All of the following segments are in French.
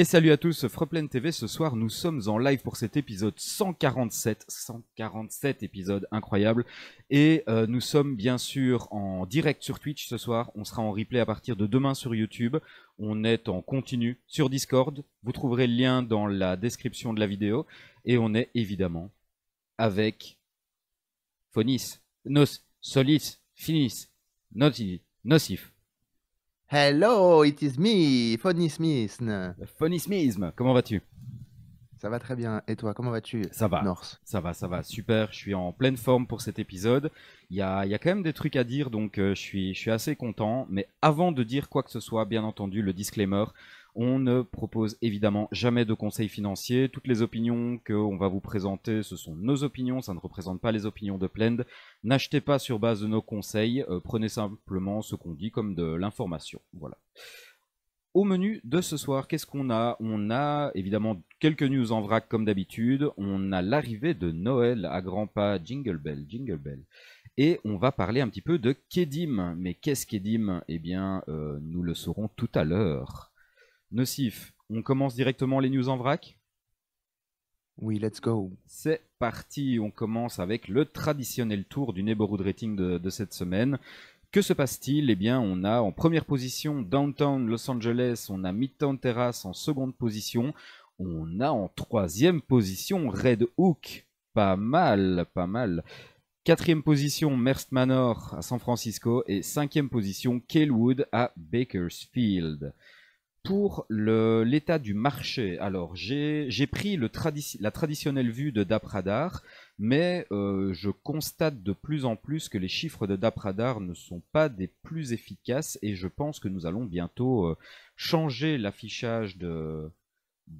Et salut à tous, Freplane TV, ce soir nous sommes en live pour cet épisode 147, 147 épisodes incroyable. et euh, nous sommes bien sûr en direct sur Twitch ce soir, on sera en replay à partir de demain sur YouTube, on est en continu sur Discord, vous trouverez le lien dans la description de la vidéo, et on est évidemment avec Phonis, Nos, Solis, Finis, Noti, Nocif. Hello, it is me, Fonny Smith. comment vas-tu Ça va très bien. Et toi, comment vas-tu Ça va. North ça va, ça va. Super. Je suis en pleine forme pour cet épisode. Il y a, quand même des trucs à dire, donc euh, je, suis, je suis assez content. Mais avant de dire quoi que ce soit, bien entendu, le disclaimer. On ne propose évidemment jamais de conseils financiers. Toutes les opinions qu'on va vous présenter, ce sont nos opinions. Ça ne représente pas les opinions de Plend. N'achetez pas sur base de nos conseils. Euh, prenez simplement ce qu'on dit comme de l'information. Voilà. Au menu de ce soir, qu'est-ce qu'on a On a évidemment quelques news en vrac comme d'habitude. On a l'arrivée de Noël à grands pas. Jingle bell, jingle bell et on va parler un petit peu de Kedim. Mais qu'est-ce Kedim Eh bien, euh, nous le saurons tout à l'heure. Nocif, on commence directement les news en vrac Oui, let's go. C'est parti, on commence avec le traditionnel tour du neighborhood rating de, cette semaine. Que se passe-t-il Eh bien, on a en première position Downtown Los Angeles, on a Midtown Terrace en seconde position, on a en troisième position Red Hook. Pas mal, pas mal. Quatrième position, Merst Manor à San Francisco et cinquième position, Kalewood à Bakersfield pour l'état du marché, alors j'ai pris la traditionnelle vue de DAPRADAR, mais euh, je constate de plus en plus que les chiffres de DAPRADAR ne sont pas des plus efficaces et je pense que nous allons bientôt euh, changer l'affichage de,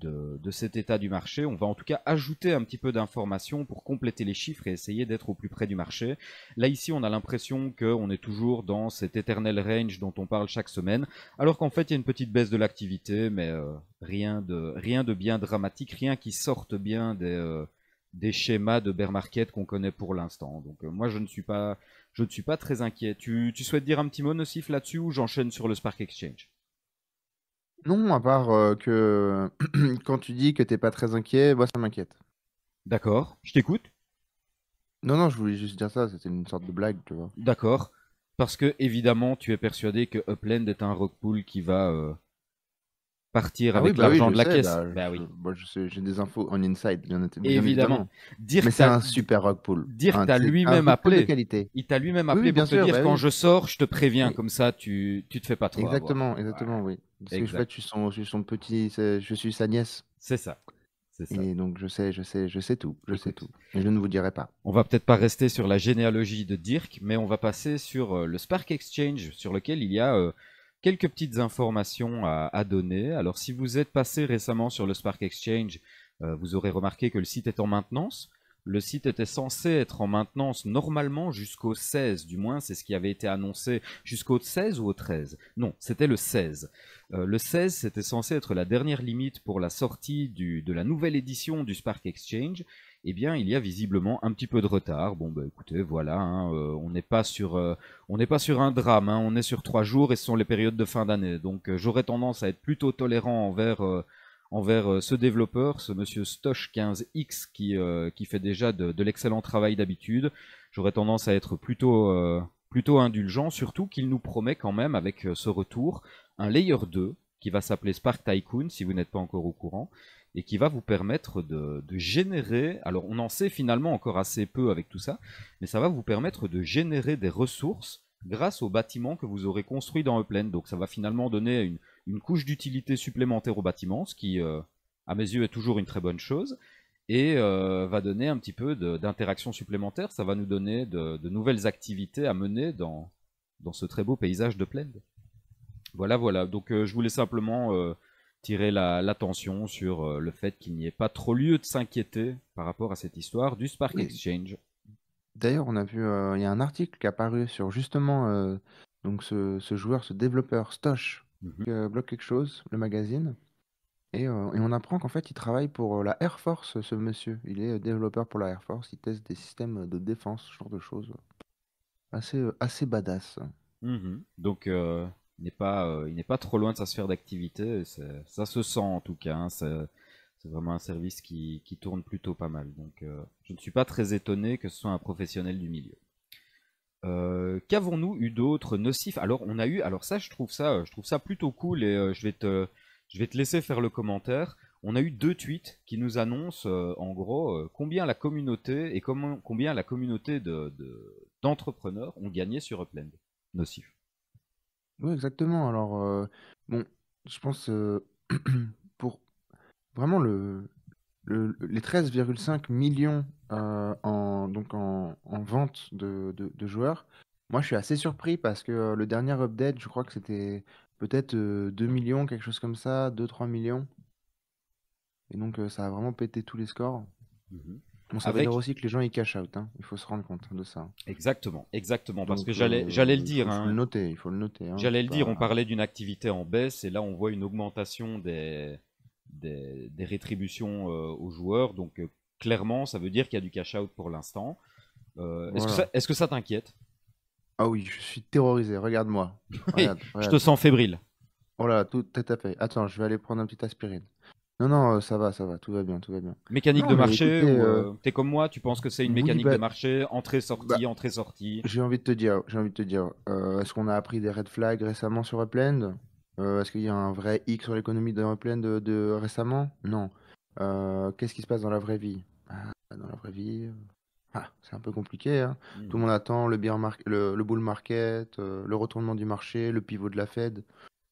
de, cet état du marché. On va en tout cas ajouter un petit peu d'informations pour compléter les chiffres et essayer d'être au plus près du marché. Là ici, on a l'impression qu'on est toujours dans cet éternel range dont on parle chaque semaine, alors qu'en fait, il y a une petite baisse de l'activité, mais euh, rien, de, rien de bien dramatique, rien qui sorte bien des, euh, schémas de bear market qu'on connaît pour l'instant. Donc euh, moi, je ne suis pas, je ne suis pas très inquiet. Tu, tu souhaites dire un petit mot nocif là-dessus ou j'enchaîne sur le Spark Exchange non, à part euh, que quand tu dis que t'es pas très inquiet, moi ça m'inquiète. D'accord, je t'écoute. Non, non, je voulais juste dire ça, c'était une sorte de blague, tu vois. D'accord. Parce que, évidemment, tu es persuadé que Upland est un rockpool qui va euh, partir ah avec bah l'argent de la caisse. Bah, bah j'ai des infos en inside, bien, évidemment. Dire Mais c'est un super rock pool. Dire t'as lui-même appelé. Qualité. Il t'a lui-même appelé pour te dire quand je sors, je te préviens, comme ça, tu, tu te fais pas trop. Exactement, exactement, oui. Parce que je, suis son, petit, je suis sa nièce. C'est ça. Et donc je sais, je sais, je sais tout, je sais tout. je ne vous dirai pas. On va peut-être pas rester sur la généalogie de Dirk, mais on va passer sur euh, le Spark Exchange, sur lequel il y a euh, Quelques petites informations à, donner. Alors si vous êtes passé récemment sur le Spark Exchange, euh, vous aurez remarqué que le site est en maintenance. Le site était censé être en maintenance normalement jusqu'au 16, du moins c'est ce qui avait été annoncé jusqu'au 16 ou au 13. Non, c'était le 16. Euh, le 16, c'était censé être la dernière limite pour la sortie de la nouvelle édition du Spark Exchange eh bien, il y a visiblement un petit peu de retard. Bon, bah écoutez, voilà, hein, euh, on n'est pas sur, euh, pas sur un drame. Hein. on est sur trois jours et ce sont les périodes de fin d'année. Donc, euh, j'aurais tendance à être plutôt tolérant envers, envers ce développeur, ce monsieur Stosh 15X qui, fait déjà de, l'excellent travail d'habitude. J'aurais tendance à être plutôt, plutôt indulgent, surtout qu'il nous promet quand même avec ce retour un layer 2 qui va s'appeler Spark Tycoon si vous n'êtes pas encore au courant et qui va vous permettre de, générer, alors on en sait finalement encore assez peu avec tout ça, mais ça va vous permettre de générer des ressources grâce aux bâtiments que vous aurez construits dans Upland. Donc ça va finalement donner une, couche d'utilité supplémentaire au bâtiment, ce qui, euh, à mes yeux, est toujours une très bonne chose, et euh, va donner un petit peu d'interaction supplémentaire, ça va nous donner de, nouvelles activités à mener dans, ce très beau paysage de Plaine. Voilà, voilà, donc euh, je voulais simplement tirer l'attention sur euh, le fait qu'il n'y ait pas trop lieu de s'inquiéter par rapport à cette histoire du Spark Exchange. D'ailleurs, on a vu, euh, il y a un article qui est apparu sur justement euh, donc ce, joueur, ce développeur Stosh, mhm. qui bloque quelque chose, le magazine. Et, on apprend qu'en fait, il travaille pour la Air Force, ce monsieur. Il est développeur pour la Air Force, il teste des systèmes de défense, ce genre de choses. Assez, assez badass. Mhm. Donc, il n'est pas, euh, pas trop loin de sa sphère d'activité. Ça se sent en tout cas. Hein, c'est vraiment un service qui, tourne plutôt pas mal. Donc euh, je ne suis pas très étonné que ce soit un professionnel du milieu. Euh, qu'avons-nous eu d'autre nocif Alors on a eu, alors ça je trouve ça, je trouve ça plutôt cool et je, vais te, je vais te laisser faire le commentaire. On a eu deux tweets qui nous annoncent en gros combien la communauté et combien la communauté d'entrepreneurs de, ont gagné sur Upland. Nocif. Oui, exactement. Alors, euh, bon, je pense euh, pour vraiment le, les 13,5 millions euh, en, donc en, en vente de, joueurs, moi je suis assez surpris parce que le dernier update, je crois que c'était peut-être 2 millions, quelque chose comme ça, 2-3 millions. Et donc ça a vraiment pété tous les scores. Mmh on ça aussi que les gens ils cash out, hein. il faut se rendre compte de ça. Exactement, exactement, parce que j'allais, euh, j'allais le dire. Il faut hein. le noter, il faut le noter. Hein. j'allais le dire, on parlait d'une activité en baisse et là on voit une augmentation des, des, rétributions euh, aux joueurs. Donc euh, clairement, ça veut dire qu'il y a du cash out pour l'instant. Est-ce que ça, t'inquiète Ah oui, je suis terrorisé. Regarde-moi. je te sens fébrile. Oh là, tout, est à fait. Attends, je vais aller prendre un petit aspirine. Non, non, euh, ça va, ça va, tout va bien, tout va bien. Mécanique de marché, tu es euh, euh, comme moi, tu penses que c'est une mécanique de marché, entrée-sortie, bah, entrée-sortie. J'ai envie de te dire, j'ai envie de te dire, est-ce qu'on a appris des red flags récemment sur Upland? est-ce qu'il y a un vrai hic sur l'économie de Upland de, récemment? Non. qu'est-ce qui se passe dans la vraie vie? Bah, dans la vraie vie, ah, c'est un peu compliqué, hein. hmm. Tout le monde attend le le, bull market, le retournement du marché, le pivot de la Fed.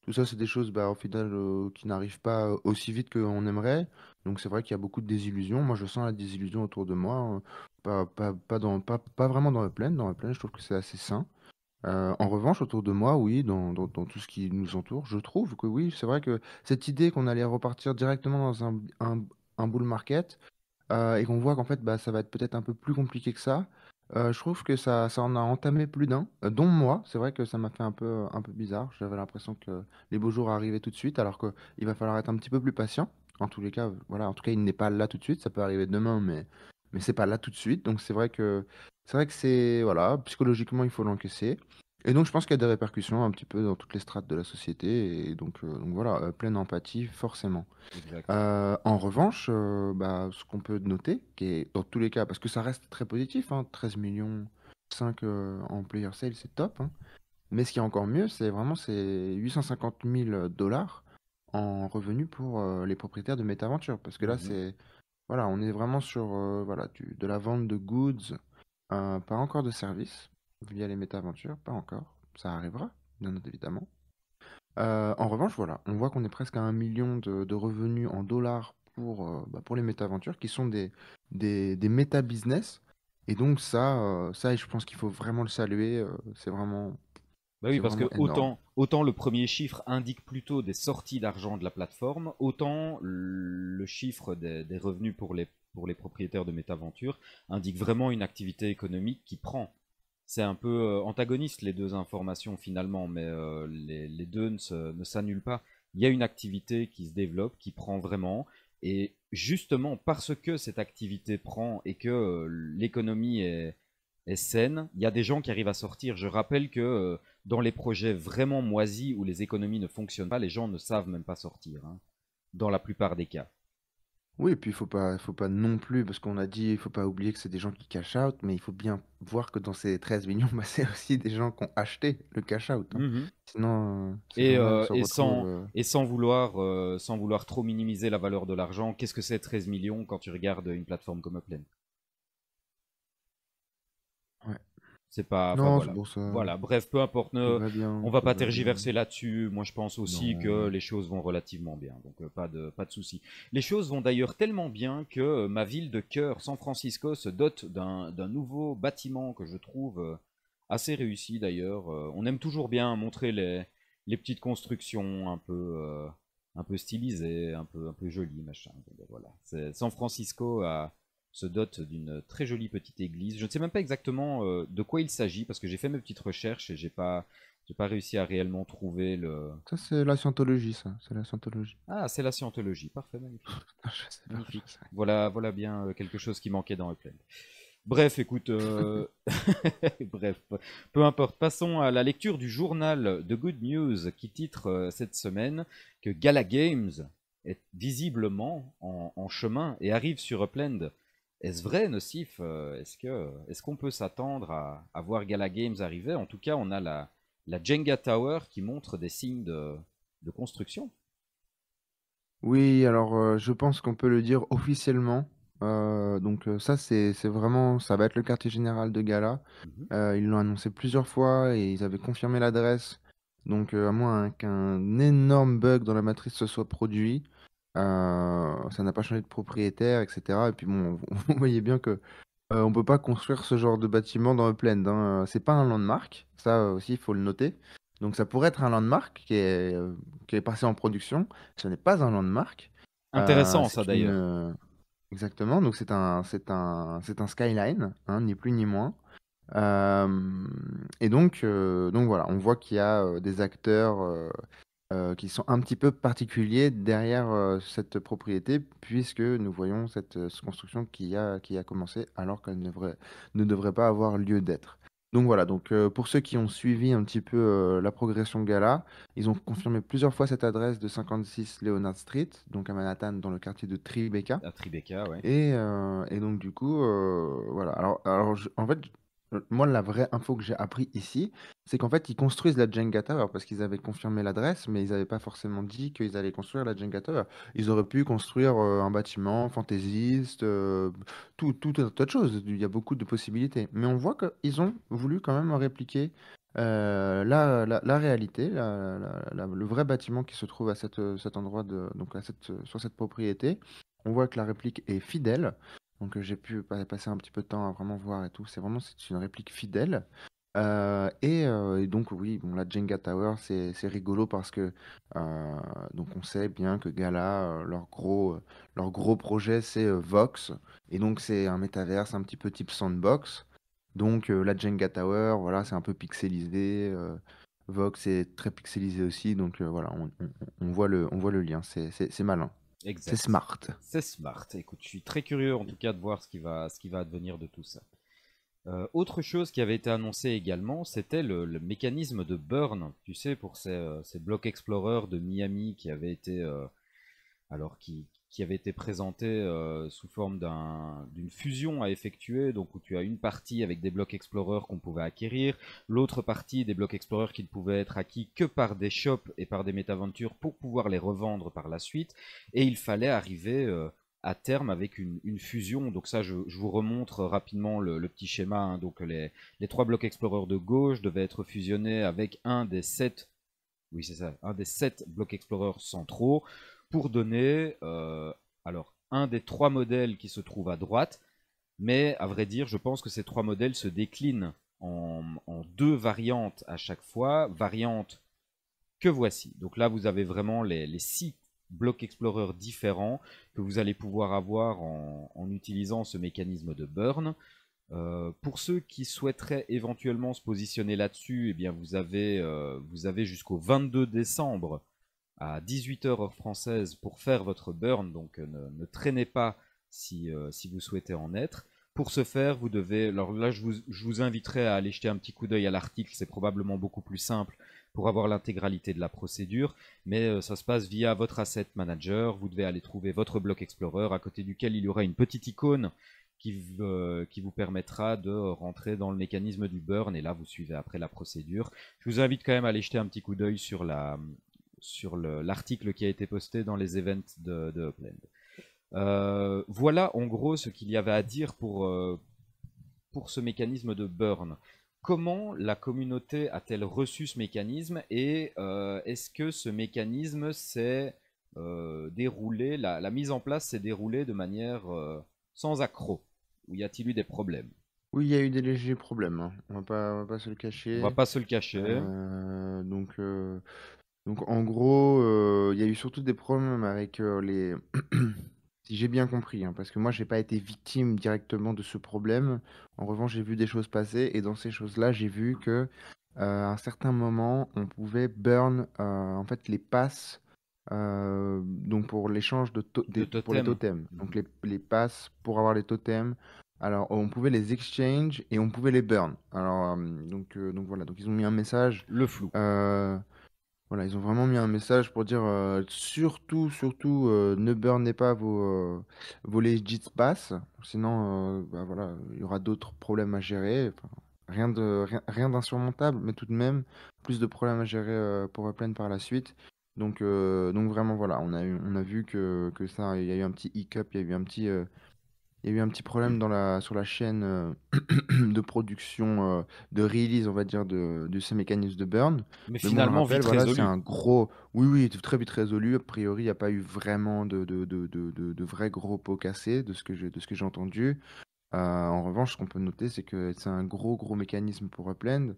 Tout ça, c'est des choses, bah, au final, euh, qui n'arrivent pas euh, aussi vite qu'on aimerait. Donc, c'est vrai qu'il y a beaucoup de désillusions. Moi, je sens la désillusion autour de moi. Hein. Pas, pas, pas dans, pas, pas vraiment dans plaine Dans je trouve que c'est assez sain. Euh, en revanche, autour de moi, oui, dans, tout ce qui nous entoure, je trouve que oui, c'est vrai que cette idée qu'on allait repartir directement dans un, un, bull market et qu'on voit qu'en fait, bah, ça va être peut-être un peu plus compliqué que ça, je trouve que ça en a entamé plus d'un, dont moi. C'est vrai que ça m'a fait un peu, un peu bizarre. J'avais l'impression que les beaux jours arrivaient tout de suite, alors qu'il va falloir être un petit peu plus patient. En tous les cas, voilà, en tout cas, il n'est pas là tout de suite. Ça peut arriver demain, mais mais c'est pas là tout de suite. Donc c'est vrai que c'est vrai que c'est voilà, psychologiquement, il faut l'encaisser. Et donc je pense qu'il y a des répercussions un petit peu dans toutes les strates de la société et donc, euh, voilà, euh, pleine empathie forcément. Euh, en revanche, bah, ce qu'on peut noter, qui est dans tous les cas parce que ça reste très positif, hein, 13 millions 5 en player sale, c'est top, hein. Mais ce qui est encore mieux, c'est vraiment ces 850 000 dollars en revenus pour, les propriétaires de MetaVenture. Parce que là, mmh c'est voilà, on est vraiment sur, voilà, de la vente de goods, pas encore de services via les méta-aventures, pas encore. Ça arrivera, bien évidemment. Euh, en revanche, voilà, on voit qu'on est presque à un million de, revenus en dollars pour, euh, bah, pour les méta-aventures, qui sont des, des, méta-business. Et donc ça, euh, ça, je pense qu'il faut vraiment le saluer. c'est vraiment... Bah oui, parce que autant, autant le premier chiffre indique plutôt des sorties d'argent de la plateforme, autant le chiffre des, revenus pour les, pour les propriétaires de méta-aventures indique vraiment une activité économique qui prend c'est un peu euh, antagoniste les deux informations finalement, mais euh, les, deux ne s'annulent pas. Il y a une activité qui se développe, qui prend vraiment, et justement parce que cette activité prend et que euh, l'économie est, saine, il y a des gens qui arrivent à sortir. Je rappelle que dans les projets vraiment moisis où les économies ne fonctionnent pas, les gens ne savent même pas sortir, hein, dans la plupart des cas. Oui, et puis il faut pas, faut pas non plus, parce qu'on a dit, il faut pas oublier que c'est des gens qui cash out, mais il faut bien voir que dans ces 13 millions, bah, c'est aussi des gens qui ont acheté le cash out. Et, sans, vouloir, euh, sans vouloir trop minimiser la valeur de l'argent, qu'est-ce que c'est 13 millions quand tu regardes une plateforme comme Upland C'est pas. voilà. bref, peu importe. Ne... on va pas tergiverser là-dessus. Moi, je pense aussi que les choses vont relativement bien. Donc, euh, pas de, pas de soucis. Les choses vont d'ailleurs tellement bien que euh, ma ville de cœur, San Francisco, se dote d'un nouveau bâtiment que je trouve euh, assez réussi d'ailleurs. on aime toujours bien montrer les, les petites constructions un peu, un peu stylisées, un peu, un peu jolies, machin. Ben, voilà. San Francisco a se dote d'une très jolie petite église. Je ne sais même pas exactement euh, de quoi il s'agit parce que j'ai fait mes petites recherches et j'ai pas j'ai pas réussi à réellement trouver le. Ça c'est la scientologie, ça. C'est la scientologie. Ah, c'est la scientologie. Parfait, magnifique. Voilà, voilà bien euh, quelque chose qui manquait dans Upland. Bref, écoute, euh, bref, peu importe. Passons à la lecture du journal de Good News qui titre cette semaine que Gala Games est visiblement en, en chemin et arrive sur Upland est-ce vrai, Nocif euh, Est-ce que est qu'on peut s'attendre à, voir Gala Games arriver En tout cas, on a la, la Jenga Tower qui montre des signes de, construction. Oui, alors euh, je pense qu'on peut le dire officiellement. Euh, donc ça, c'est vraiment, ça va être le quartier général de Gala. Mhm. ils l'ont annoncé plusieurs fois et ils avaient confirmé l'adresse. Donc à moins qu'un énorme bug dans la matrice se soit produit, ça n'a pas changé de propriétaire, etc. Et puis bon, vous voyez bien que ne euh, on peut pas construire ce genre de bâtiment dans Upland. Hein. C'est pas un landmark, ça aussi il faut le noter. Donc ça pourrait être un landmark qui est, euh, est passé en production. Ce n'est pas un landmark. Euh, Intéressant ça d'ailleurs. Exactement. Donc c'est un c'est un c'est un skyline, hein, ni plus ni moins. et donc donc voilà, on voit qu'il y a des acteurs euh, qui sont un petit peu particuliers derrière, euh, cette propriété puisque nous voyons cette, euh, construction qui a qui a commencé alors qu'elle devrait ne devrait pas avoir lieu d'être. Donc voilà, donc pour ceux qui ont suivi un petit peu, la progression Gala, ils ont confirmé plusieurs fois cette adresse de 56 Leonard Street, donc à Manhattan dans le quartier de Tribeca À Tribeca, ouais. et et donc du coup, voilà alors alors en fait moi, la vraie info que j'ai appris ici, c'est qu'en fait, ils construisent la Jenga Tower parce qu'ils avaient confirmé l'adresse, mais ils n'avaient pas forcément dit qu'ils allaient construire la Jenga Tower. Ils auraient pu construire euh, un bâtiment fantaisiste, euh, tout, autre chose. Il y a beaucoup de possibilités. Mais on voit qu'ils ont voulu quand même répliquer euh, la, réalité, le vrai bâtiment qui se trouve à cet endroit, de, donc sur cette propriété. On voit que la réplique est fidèle. Donc euh, j'ai pu passer un petit peu de temps à vraiment voir et tout. C'est vraiment c'est une réplique fidèle. Euh, euh, et, donc oui, bon, la Jenga Tower, c'est, rigolo parce que donc on sait bien que Gala, leur gros, leur gros projet, c'est Vox. Et donc c'est un métaverse un petit peu type sandbox. Donc la Jenga Tower, voilà, c'est un peu pixelisé. Vox est très pixelisé aussi. Donc voilà, on, voit le, on voit le lien. c'est malin. C'est smart. C'est smart. Écoute, je suis très curieux en tout cas de voir ce qui va, ce qui va advenir de tout ça. Euh, autre chose qui avait été annoncée également, c'était le, mécanisme de burn, tu sais, pour ces, euh, blocs explorers de Miami qui avaient été... Euh, alors, qui, qui avait été présenté euh, sous forme d'une fusion à effectuer, donc où tu as une partie avec des blocs explorers qu'on pouvait acquérir, l'autre partie des blocs explorers qui ne pouvaient être acquis que par des shops et par des métaventures pour pouvoir les revendre par la suite, et il fallait arriver euh, à terme avec une, fusion. Donc ça, je, vous remontre rapidement le, petit schéma. Hein. Donc les, trois blocs explorers de gauche devaient être fusionnés avec un des sept... Oui, c'est ça, un des sept blocs explorers centraux pour donner euh, alors un des trois modèles qui se trouve à droite, mais à vrai dire, je pense que ces trois modèles se déclinent en, deux variantes à chaque fois, variantes que voici. Donc là, vous avez vraiment les, six blocs Explorer différents que vous allez pouvoir avoir en, utilisant ce mécanisme de burn. Euh, pour ceux qui souhaiteraient éventuellement se positionner là-dessus, eh bien vous avez, euh, vous avez jusqu'au 22 décembre à 18h heure française pour faire votre burn, donc euh, ne, traînez pas si, euh, si, vous souhaitez en être. Pour ce faire, vous devez, alors là je vous, je inviterai à aller jeter un petit coup d'œil à l'article, c'est probablement beaucoup plus simple pour avoir l'intégralité de la procédure, mais euh, ça se passe via votre asset manager, vous devez aller trouver votre bloc explorer à côté duquel il y aura une petite icône qui, qui, vous permettra de rentrer dans le mécanisme du burn et là vous suivez après la procédure. Je vous invite quand même à aller jeter un petit coup d'œil sur la, sur l'article qui a été posté dans les events de, de euh, voilà en gros ce qu'il y avait à dire pour, euh, pour ce mécanisme de burn. Comment la communauté a-t-elle reçu ce mécanisme et euh, est-ce que ce mécanisme s'est déroulé, la, mise en place s'est déroulée de manière sans accroc Ou y a-t-il eu des problèmes oui, il y a eu des légers problèmes. Hein. On, ne va pas se le cacher. On va pas se le cacher. donc, donc en gros, euh, il y a eu surtout des problèmes avec, euh, les si j'ai bien compris, hein, parce que moi j'ai pas été victime directement de ce problème. En revanche, j'ai vu des choses passer et dans ces choses-là, j'ai vu que, euh, un certain moment, on pouvait burn, en fait les passes, donc pour l'échange de totems. Donc mhm. les passes pour avoir les totems. Alors on pouvait les exchange et on pouvait les burn. Alors, donc, donc voilà, donc ils ont mis un message, Le flou. Voilà, ils ont vraiment mis un message pour dire, euh, surtout, surtout, euh, ne burnez pas vos, euh, vos Legit Pass, sinon, bah voilà, il y aura d'autres problèmes à gérer, rien de rien d'insurmontable, mais tout de même, plus de problèmes à gérer, pour pour plaine par la suite. Donc, donc vraiment voilà, on a on a vu que que ça il y a eu un petit hiccup, il y a eu un petit, il y a eu un petit problème mm. sur la chaîne euh, de production, euh, de release, on va dire, de, ces mécanismes de burn. Mais, finalement, C'est un gros. Oui, oui, très vite résolu. A priori, il n'y a pas eu vraiment de, de, vrais gros pots cassés de ce que j'ai entendu. Euh, en revanche, ce qu'on peut noter, c'est que c'est un gros, gros mécanisme pour Upland.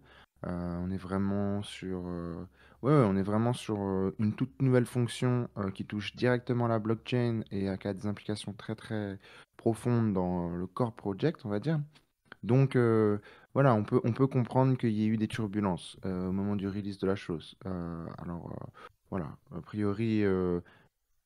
Euh, on est vraiment sur, euh, on est vraiment sur, euh, une toute nouvelle fonction, qui touche directement la blockchain et qui a des implications très, très profondes dans le core project, on va dire. Donc, voilà, on peut on peut comprendre qu'il y ait eu des turbulences, au moment du release de la chose. alors, voilà, a priori,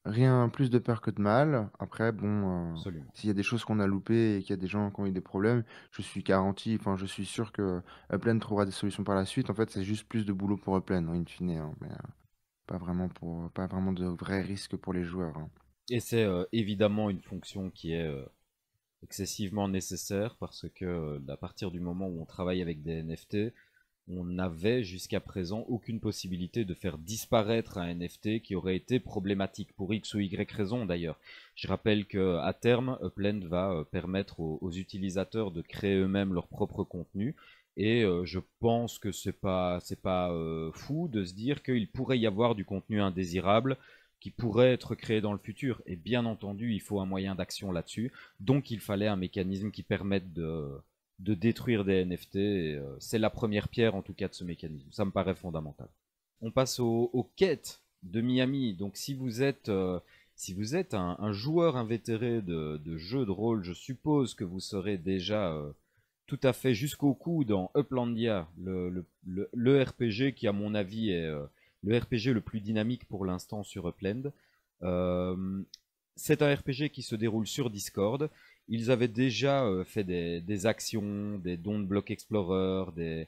Rien plus de peur que de mal. Après, bon, euh, s'il y a des choses qu'on a loupées et qu'il y a des gens qui ont eu des problèmes, je suis garanti, enfin, je suis sûr que Upland trouvera des solutions par la suite. En fait, c'est juste plus de boulot pour Upland, in fine, hein, mais euh, pas vraiment pour, pas vraiment de vrais risques pour les joueurs. Hein. Et c'est euh, évidemment une fonction qui est excessivement nécessaire parce que à partir du moment où on travaille avec des NFT, on n'avait jusqu'à présent aucune possibilité de faire disparaître un NFT qui aurait été problématique pour X ou Y raison d'ailleurs. Je rappelle que à terme, Upland va euh, permettre aux, utilisateurs de créer eux-mêmes leur propre contenu et euh, je pense que c'est pas c'est pas euh, fou de se dire qu'il pourrait y avoir du contenu indésirable qui pourrait être créé dans le futur. Et bien entendu, il faut un moyen d'action là-dessus. Donc il fallait un mécanisme qui permette de de détruire des NFT. Euh, c'est la première pierre en tout cas de ce mécanisme. Ça me paraît fondamental. On passe aux, quêtes de Miami. Donc si vous êtes, euh, si vous êtes un, joueur invétéré de, jeux de rôle, je suppose que vous serez déjà euh, tout à fait jusqu'au cou dans Uplandia, le, le, RPG qui à mon avis est le RPG le plus dynamique pour l'instant sur Upland. c'est un RPG qui se déroule sur Discord ils avaient déjà euh, fait des, actions, des dons de blocs Explorer,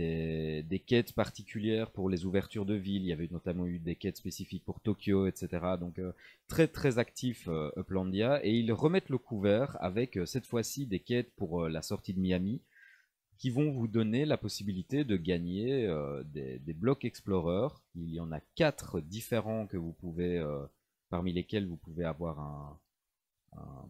des, quêtes particulières pour les ouvertures de villes. Il y avait notamment eu des quêtes spécifiques pour Tokyo, etc. Donc euh, très très actif euh, Uplandia. Et ils remettent le couvert avec cette fois-ci des quêtes pour la sortie de Miami qui vont vous donner la possibilité de gagner des, blocs Explorer. Il y en a quatre différents que vous pouvez, parmi lesquels vous pouvez avoir un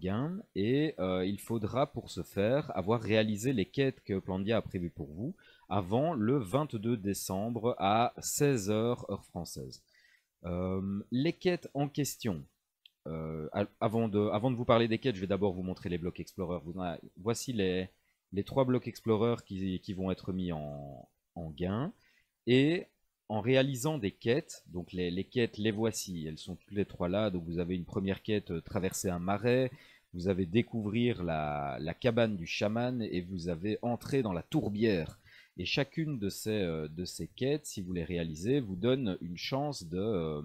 gain et euh, il faudra pour ce faire avoir réalisé les quêtes que Plandia a prévues pour vous avant le 22 décembre à 16h heure française. Euh, les quêtes en question. Euh, avant, de, avant, de, vous parler des quêtes, je vais d'abord vous montrer les blocs Explorer. voici les, les, trois blocs Explorer qui, vont être mis en, en gain. Et en réalisant des quêtes, donc les, quêtes, les voici, elles sont toutes les trois là. Donc vous avez une première quête, euh, traverser un marais, vous avez découvrir la, cabane du chaman et vous avez entrer dans la tourbière. Et chacune de ces, euh, de ces quêtes, si vous les réalisez, vous donne une chance de, euh,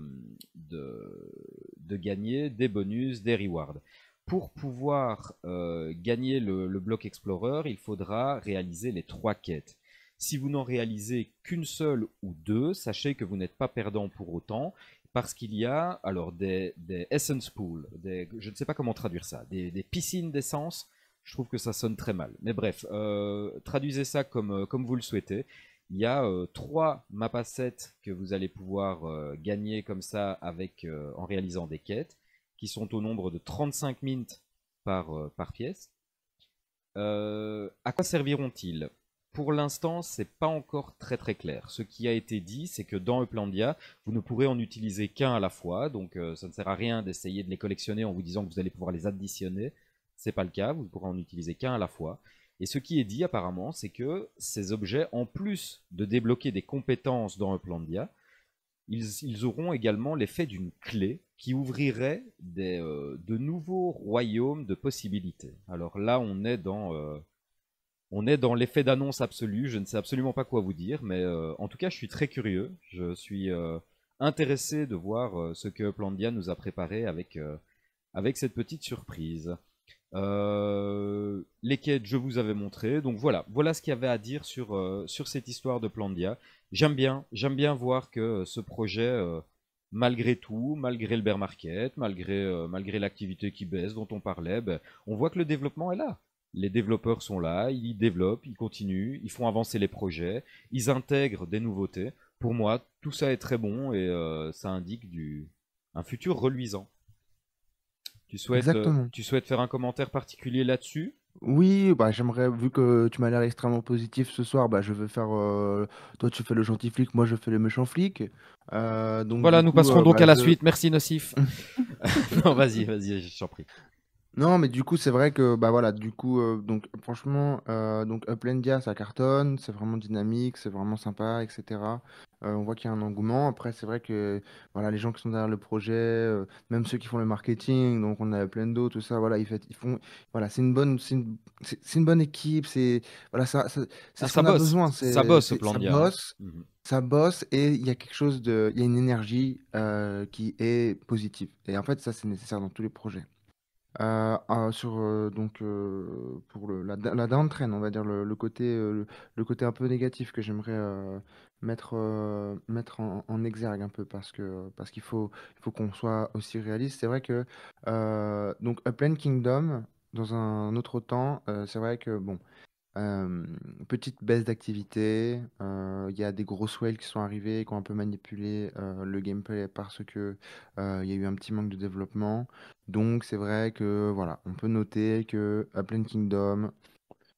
de, gagner des bonus, des rewards. Pour pouvoir gagner le, le bloc explorer, il faudra réaliser les trois quêtes. Si vous n'en réalisez qu'une seule ou deux, sachez que vous n'êtes pas perdant pour autant, parce qu'il y a alors des, essence pools, je ne sais pas comment traduire ça, des, piscines d'essence. Je trouve que ça sonne très mal. Mais bref, euh, traduisez ça comme, euh, comme vous le souhaitez. Il y a euh, trois mapassettes que vous allez pouvoir gagner comme ça avec, en réalisant des quêtes, qui sont au nombre de 35 mint par, par pièce. à quoi serviront-ils pour l'instant, c'est pas encore très très clair. Ce qui a été dit, c'est que dans Uplandia, vous ne pourrez en utiliser qu'un à la fois, donc euh, ça ne sert à rien d'essayer de les collectionner en vous disant que vous allez pouvoir les additionner. Ce n'est pas le cas, vous ne pourrez en utiliser qu'un à la fois. Et ce qui est dit apparemment, c'est que ces objets, en plus de débloquer des compétences dans Eplandia, ils, ils auront également l'effet d'une clé qui ouvrirait euh, de nouveaux royaumes de possibilités. Alors là, on est dans euh, on est dans l'effet d'annonce absolu. Je ne sais absolument pas quoi vous dire, mais euh, en tout cas, je suis très curieux. Je suis euh, intéressé de voir euh, ce que Plandia nous a préparé avec, avec cette petite surprise. les quêtes, je vous avais montré. Donc voilà, voilà ce qu'il y avait à dire sur, sur cette histoire de Plandia. J'aime bien, j'aime bien voir que ce projet, malgré tout, malgré le bear market, malgré, malgré l'activité qui baisse dont on parlait, ben, on voit que le développement est là les développeurs sont là, ils développent, ils continuent, ils font avancer les projets, ils intègrent des nouveautés. Pour moi, tout ça est très bon et euh, ça indique du, un futur reluisant. Tu souhaites, euh, faire un commentaire particulier là-dessus oui, bah, j'aimerais, vu que tu m'as l'air extrêmement positif ce soir, bah, je vais faire. Euh, toi, tu fais le gentil flic, moi, je fais le méchant flic. donc, voilà, nous passerons donc bah, à la suite. Merci, Nocif. non, vas-y, vas-y, je t'en prie. Non, mais du coup, c'est vrai que, bah voilà, du coup, euh, donc franchement, euh, donc Uplandia, ça cartonne, c'est vraiment dynamique, c'est vraiment sympa etc. Euh, on voit qu'il y a un engouement. Après, c'est vrai que, voilà, les gens qui sont derrière le projet, même ceux qui font le marketing, donc on a Uplendo, oh, tout ça, voilà, ils fait ils font voilà, c'est une bonne c'est une bonne équipe, c'est voilà, ça ça ah, ça bosse, besoin, ça bosse ça bosse mhm. ça bosse et il y a quelque chose de il y a une énergie, qui est positive et en fait, ça, c'est nécessaire dans tous les projets. Euh, ah, sur, euh, donc euh, pour la la downtrend, on va dire le côté, le côté un peu négatif que j'aimerais, mettre, mettre en exergue un peu parce que parce qu'il faut il faut qu'on soit aussi réaliste. C'est vrai que, donc A Plain Kingdom, dans un autre temps, c'est vrai que bon petite baisse d'activité, il y a des gros whales qui sont arrivés, qui ont un peu manipulé, le gameplay parce que, il y a eu un petit manque de développement. Donc c'est vrai que voilà, on peut noter que Upland Kingdom,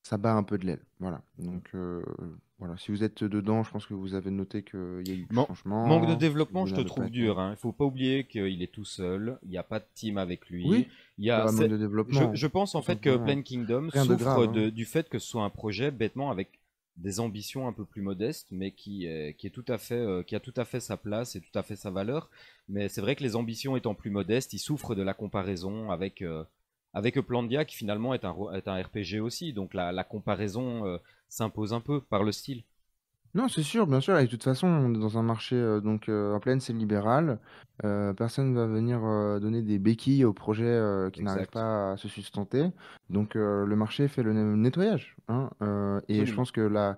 ça bat un peu de l'aile. Voilà, donc voilà, si vous êtes dedans, je pense que vous avez noté qu'il y a eu du changement. Manque de développement, je te trouve dur. Hein. Il ne faut pas oublier qu'il est tout seul. Il n'y a pas de team avec lui. il y a de développement. Je, pense en fait que Plain Kingdom souffre hein. du fait que ce soit un projet bêtement avec des ambitions un peu plus modestes, mais qui, euh, qui, est tout à fait, euh, qui a tout à fait sa place et tout à fait sa valeur. Mais c'est vrai que les ambitions étant plus modestes, il souffre de la comparaison avec, euh, avec Plandia, qui finalement est un, est un RPG aussi. Donc la, comparaison, euh, s'impose un peu par le style. Non, c'est sûr, bien sûr. Et de toute façon, dans un marché euh, donc euh, en pleine, c'est libéral. Euh, personne ne va venir donner des béquilles aux projets qui n'arrivent pas à se sustenter. Donc le marché fait le nettoyage. Hein, et je pense que la,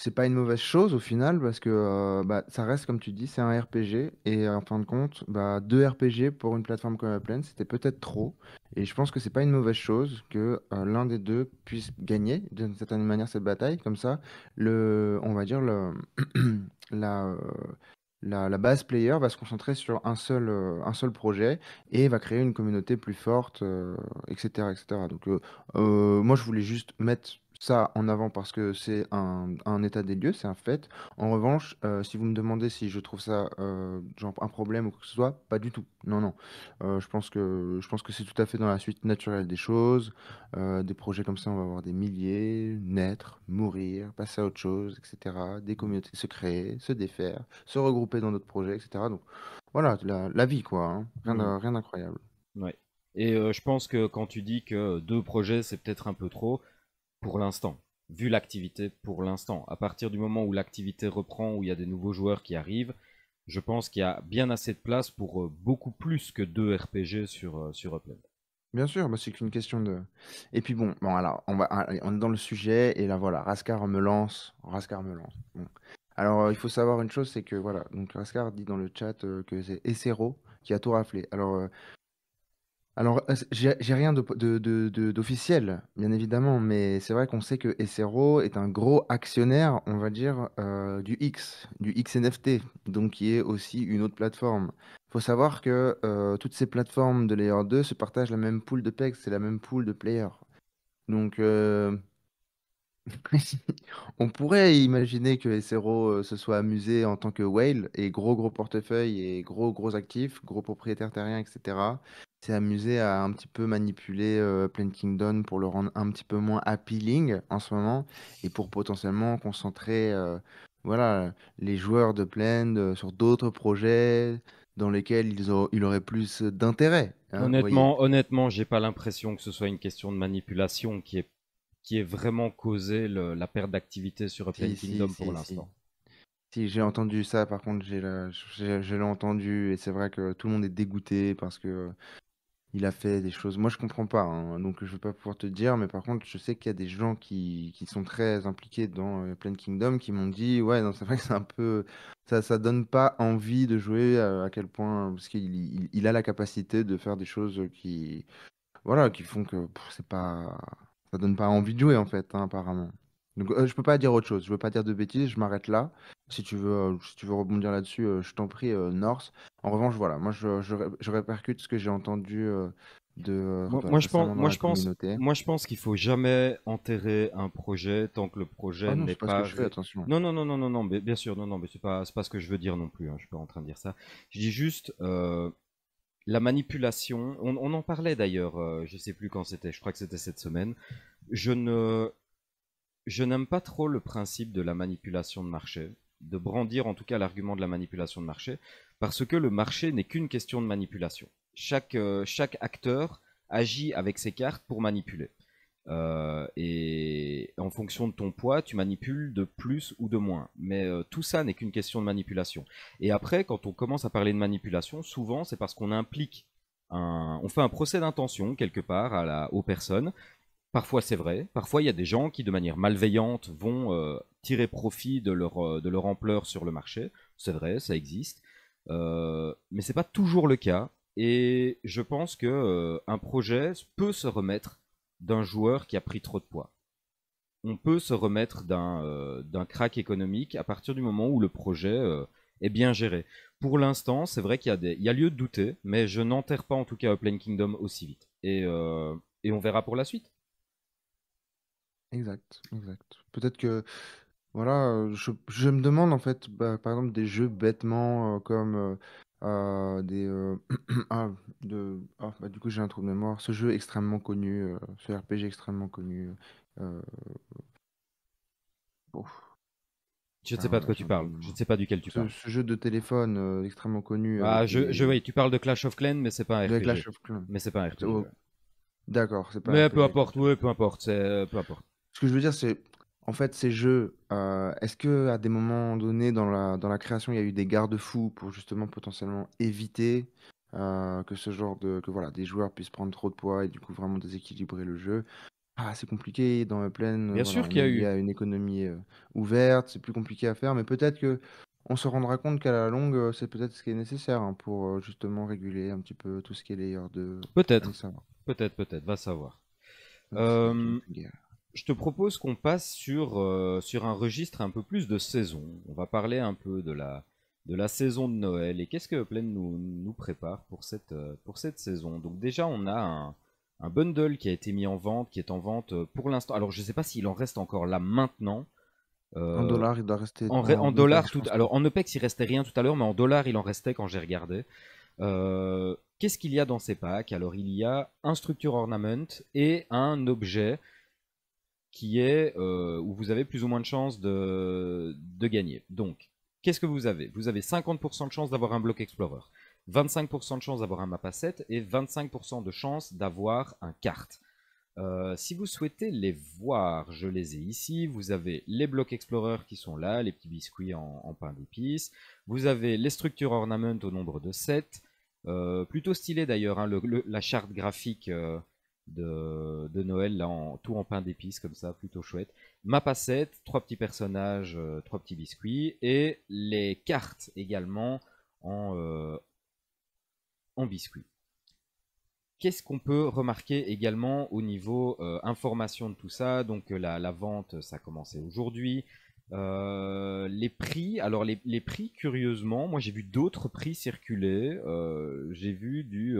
c'est pas une mauvaise chose au final parce que, euh, bah, ça reste comme tu dis, c'est un RPG et en fin de compte, bah, RPG pour une plateforme comme la pleine c'était peut-être trop et je pense que c'est pas une mauvaise chose que, euh, l'un des deux puisse gagner d'une certaine manière cette bataille. Comme ça, le on va dire le euh, la, la base player va se concentrer sur un seul, un seul projet et va créer une communauté plus forte, etc. Donc, moi je voulais juste mettre ça en avant parce que c'est un, état des lieux, c'est un fait. En revanche, euh, si vous me demandez si je trouve ça euh, genre un problème ou que ce soit, pas du tout. Non, non. Euh, je pense que je pense que c'est tout à fait dans la suite naturelle des choses. des projets comme ça, on va avoir des milliers, naître, mourir, passer à autre chose, etc. Des communautés se créer, se défaire, se regrouper dans d'autres projets, etc. Donc voilà, la, vie quoi. Hein. Rien mmh. rien d'incroyable. Ouais. Et je pense que quand tu dis que deux projets, c'est peut-être un peu trop, pour l'instant. Vu l'activité pour l'instant. À partir du moment où l'activité reprend, où il y a des nouveaux joueurs qui arrivent, je pense qu'il y a bien assez de place pour euh, beaucoup plus que deux RPG sur, euh, sur Upland. Bien sûr, c'est qu'une question de. Et puis bon, bon alors, on, va, ah, on est dans le sujet, et là voilà, Rascar me lance. Rascar me lance. Alors, euh, il faut savoir une chose, c'est que voilà, donc Rascar dit dans le chat que c'est Essero qui a tout raflé. Alors, alors, euh, j'ai rien de d'officiel, bien évidemment, mais c'est vrai qu'on sait que Essero est un gros actionnaire, on va dire, euh, du X, du XNFT, donc qui est aussi une autre plateforme. Il Faut savoir que, euh, toutes ces plateformes de Layer 2 se partagent la même pool de PEG, c'est la même pool de players. Donc, On pourrait imaginer que les euh, se soit amusé en tant que whale et gros gros portefeuille et gros gros actifs, gros propriétaires terrien, etc. C'est amusé à un petit peu manipuler euh, Plain Kingdom pour le rendre un petit peu moins appealing en ce moment et pour potentiellement concentrer euh, voilà, les joueurs de Plain sur d'autres projets dans lesquels ils, ont, auraient plus d'intérêt. Hein, honnêtement, honnêtement, j'ai pas l'impression que ce soit une question de manipulation qui est qui ait vraiment causé la perte d'activité sur Upland Kingdom pour l'instant. Si, j'ai entendu ça, par contre, j'ai je l'ai entendu, et c'est vrai que tout le monde est dégoûté parce que il a fait des choses. Moi, je comprends pas, hein, donc je vais pas pouvoir te dire, mais par contre, je sais qu'il y a des gens qui, sont très impliqués dans euh, Plain Kingdom qui m'ont dit, ouais, non, c'est vrai que c'est un peu, ça, ça donne pas envie de jouer euh, à, quel point, parce qu'il il, a la capacité de faire des choses qui, voilà, qui font que c'est pas, ça donne pas envie de jouer en fait, hein, apparemment. Donc, euh, je peux pas dire autre chose. Je veux pas dire de bêtises. Je m'arrête là. Si tu veux, euh, si tu veux rebondir là-dessus, euh, je t'en prie, Norse. En revanche, voilà, moi je, répercute ce que j'ai entendu de. Moi, je pense, moi je pense, moi je pense qu'il faut jamais enterrer un projet tant que le projet ah n'est pas. ce que je fais, attention. Non, non, non, non, non, non, mais bien sûr, non, non, mais c'est pas, pas ce que je veux dire non plus. Hein, je suis pas en train de dire ça. Je dis juste la manipulation, on, en parlait d'ailleurs, euh, je ne sais plus quand c'était, je crois que c'était cette semaine. Je ne, je n'aime pas trop le principe de la manipulation de marché, de brandir en tout cas l'argument de la manipulation de marché, parce que le marché n'est qu'une question de manipulation. Chaque, euh, chaque acteur agit avec ses cartes pour manipuler. Euh, et en fonction de ton poids, tu manipules de plus ou de moins. Mais euh, tout ça n'est qu'une question de manipulation. Et après, quand on commence à parler de manipulation, souvent c'est parce qu'on implique, un, on fait un procès d'intention quelque part à la, aux personnes. Parfois c'est vrai, parfois il y a des gens qui de manière malveillante vont euh, tirer profit de leur, de leur ampleur sur le marché. C'est vrai, ça existe. mais c'est pas toujours le cas. Et je pense que un projet peut se remettre d'un joueur qui a pris trop de poids. On peut se remettre d'un euh, crack économique à partir du moment où le projet euh, est bien géré. Pour l'instant, c'est vrai qu'il y, a lieu de douter, mais je n'enterre pas en tout cas Plain Kingdom aussi vite. Euh, et, on verra pour la suite. Exact, exact. Peut-être que voilà, je, me demande en fait, bah, par exemple, des jeux bêtement comme euh, des, euh, ah de ah, bah, du coup, j'ai un trou de mémoire. Ce jeu extrêmement connu, euh, ce RPG extrêmement connu, Je ne ah, sais pas de quoi tu parles. Je ne sais pas duquel tu parles. ce jeu de téléphone, extrêmement connu Ah, je je tu parles de Clash of Clans, mais c'est pas un of Mais c'est pas un RPG, oh. d'accord, c'est pas Mais peu importe, ouais, peu importe, c'est, peu importe. Ce que je veux dire, c'est en fait, ces jeux, euh, est-ce que à des moments donnés dans la, dans la création, il y a eu des garde-fous pour justement potentiellement éviter euh, que ce genre de que voilà des joueurs puissent prendre trop de poids et du coup vraiment déséquilibrer le jeu ah, c'est compliqué dans la plein... Bien sûr qu'il y a eu. Il y a une économie euh, ouverte, c'est plus compliqué à faire, mais peut-être que on se rendra compte qu'à la longue, c'est peut-être ce qui est nécessaire hein, pour justement réguler un petit peu tout ce qui est layer de. Peut-être. Peut-être, peut-être, va savoir. euh, je te propose qu'on passe sur, euh, sur un registre un peu plus de saison. On va parler un peu de la, de la saison de Noël et qu'est-ce que Plaine nous, nous prépare pour cette, euh, pour cette saison. Donc déjà, on a un, bundle qui a été mis en vente, qui est en vente euh, pour l'instant. Alors je ne sais pas s'il en reste encore là maintenant. en dollars, il doit rester. En, en dollars, tout, alors en OPEX, il restait rien tout à l'heure, mais en dollars, il en restait quand j'ai regardé. Qu'est-ce qu'il y a dans ces packs Alors il y a un structure ornament et un objet qui est euh, où vous avez plus ou moins de chances de, gagner. Donc, qu'est-ce que vous avez Vous avez 50% de chance d'avoir un bloc explorer, 25% de chances d'avoir un map 7 et 25% de chances d'avoir un carte. Euh, si vous souhaitez les voir, je les ai ici. Vous avez les blocs explorer qui sont là, les petits biscuits en, pain d'épices. Vous avez les structures ornament au nombre de 7. Euh, plutôt stylé d'ailleurs, hein, la charte graphique de, Noël, là, en, tout en pain d'épices, comme ça, plutôt chouette. Ma passette, trois petits personnages, euh, trois petits biscuits, et les cartes également en, euh, en biscuits. Qu'est-ce qu'on peut remarquer également au niveau euh, information de tout ça Donc la, la, vente, ça a commencé aujourd'hui. les prix, alors les, les prix, curieusement, moi j'ai vu d'autres prix circuler. j'ai vu du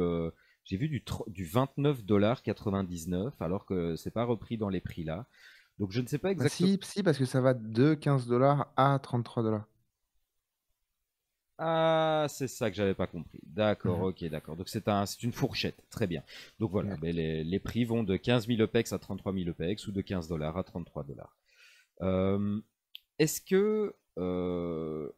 j'ai vu du, 29,99$, alors que ce n'est pas repris dans les prix là. Donc je ne sais pas bah, exactement. si, parce que ça va de 15$ à 33$. Ah, c'est ça que j'avais pas compris. D'accord, ok, d'accord. Donc c'est une fourchette, très bien. Donc voilà, ben, les, prix vont de 15 000 OPEX à 33 000 OPEX ou de 15 à 33 euh, Est-ce que, euh,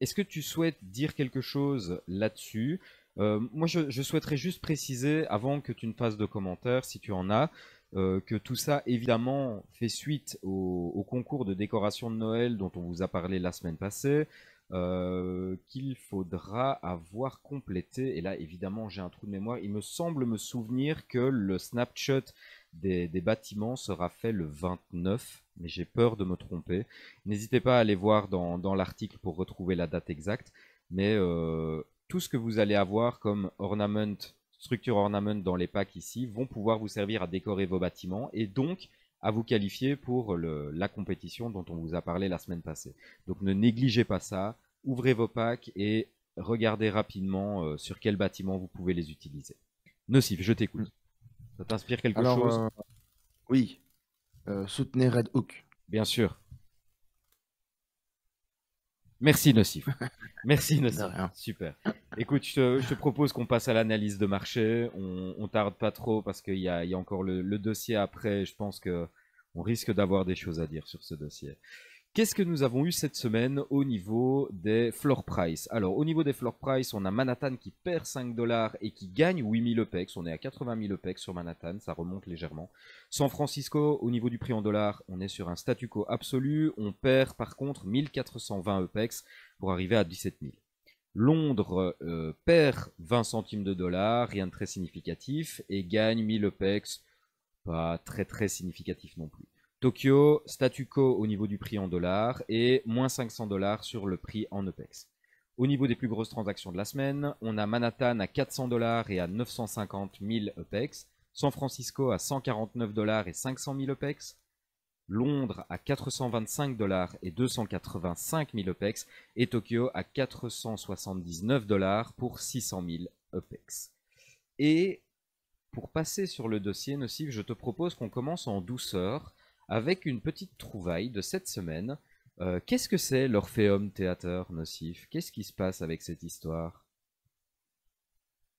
est-ce que tu souhaites dire quelque chose là-dessus euh, moi, je, souhaiterais juste préciser, avant que tu ne fasses de commentaires, si tu en as, euh, que tout ça, évidemment, fait suite au, concours de décoration de Noël dont on vous a parlé la semaine passée, euh, qu'il faudra avoir complété. Et là, évidemment, j'ai un trou de mémoire. Il me semble me souvenir que le snapshot des, bâtiments sera fait le 29, mais j'ai peur de me tromper. N'hésitez pas à aller voir dans, l'article pour retrouver la date exacte. Mais tout ce que vous allez avoir comme ornament, structure ornament dans les packs ici, vont pouvoir vous servir à décorer vos bâtiments et donc à vous qualifier pour la compétition dont on vous a parlé la semaine passée. Donc ne négligez pas ça, ouvrez vos packs et regardez rapidement euh, sur quel bâtiment vous pouvez les utiliser. Nocif, je t'écoute. Ça t'inspire quelque chose euh, Oui. Euh, soutenez Red Hook. Bien sûr. Merci Nocif. Merci Nocif. Super. Écoute, je te, propose qu'on passe à l'analyse de marché. On, on, tarde pas trop parce qu'il y, a encore le, dossier après. Je pense que on risque d'avoir des choses à dire sur ce dossier. Qu'est-ce que nous avons eu cette semaine au niveau des floor price Alors, au niveau des floor price, on a Manhattan qui perd 5 dollars et qui gagne 8000 EPEX. On est à 80 000 EPEX sur Manhattan, ça remonte légèrement. San Francisco, au niveau du prix en dollars, on est sur un statu quo absolu. On perd par contre 1420 EPEX pour arriver à 17 Londres euh, perd 20 centimes de dollars, rien de très significatif, et gagne 1000 EPEX, pas très très significatif non plus. Tokyo, statu quo au niveau du prix en dollars et moins 500 dollars sur le prix en OPEX. Au niveau des plus grosses transactions de la semaine, on a Manhattan à 400 dollars et à 950 000 OPEX, San Francisco à 149 dollars et 500 000 OPEX, Londres à 425 dollars et 285 000 OPEX et Tokyo à 479 dollars pour 600 000 OPEX. Et pour passer sur le dossier nocif, je te propose qu'on commence en douceur avec une petite trouvaille de cette semaine. Euh, qu'est-ce que c'est l'Orpheum Théâtre Nocif Qu'est-ce qui se passe avec cette histoire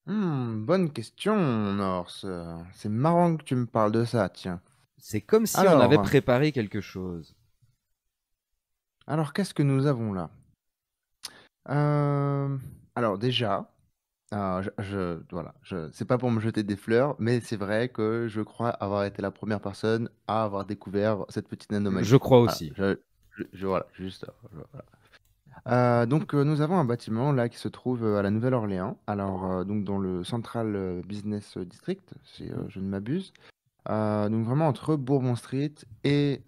hmm, Bonne question, Norse. C'est marrant que tu me parles de ça, tiens. C'est comme si on avait préparé quelque chose. Alors, qu'est-ce que nous avons là euh, Alors déjà, ah, je voilà, c'est pas pour me jeter des fleurs, mais c'est vrai que je crois avoir été la première personne à avoir découvert cette petite anomalie. Je crois ah, aussi. je voilà, juste, euh, euh, donc euh, nous avons un bâtiment là qui se trouve, à la Nouvelle-Orléans. Alors, donc dans le Central, Business, District, si, je ne m'abuse. donc vraiment entre Bourbon Street et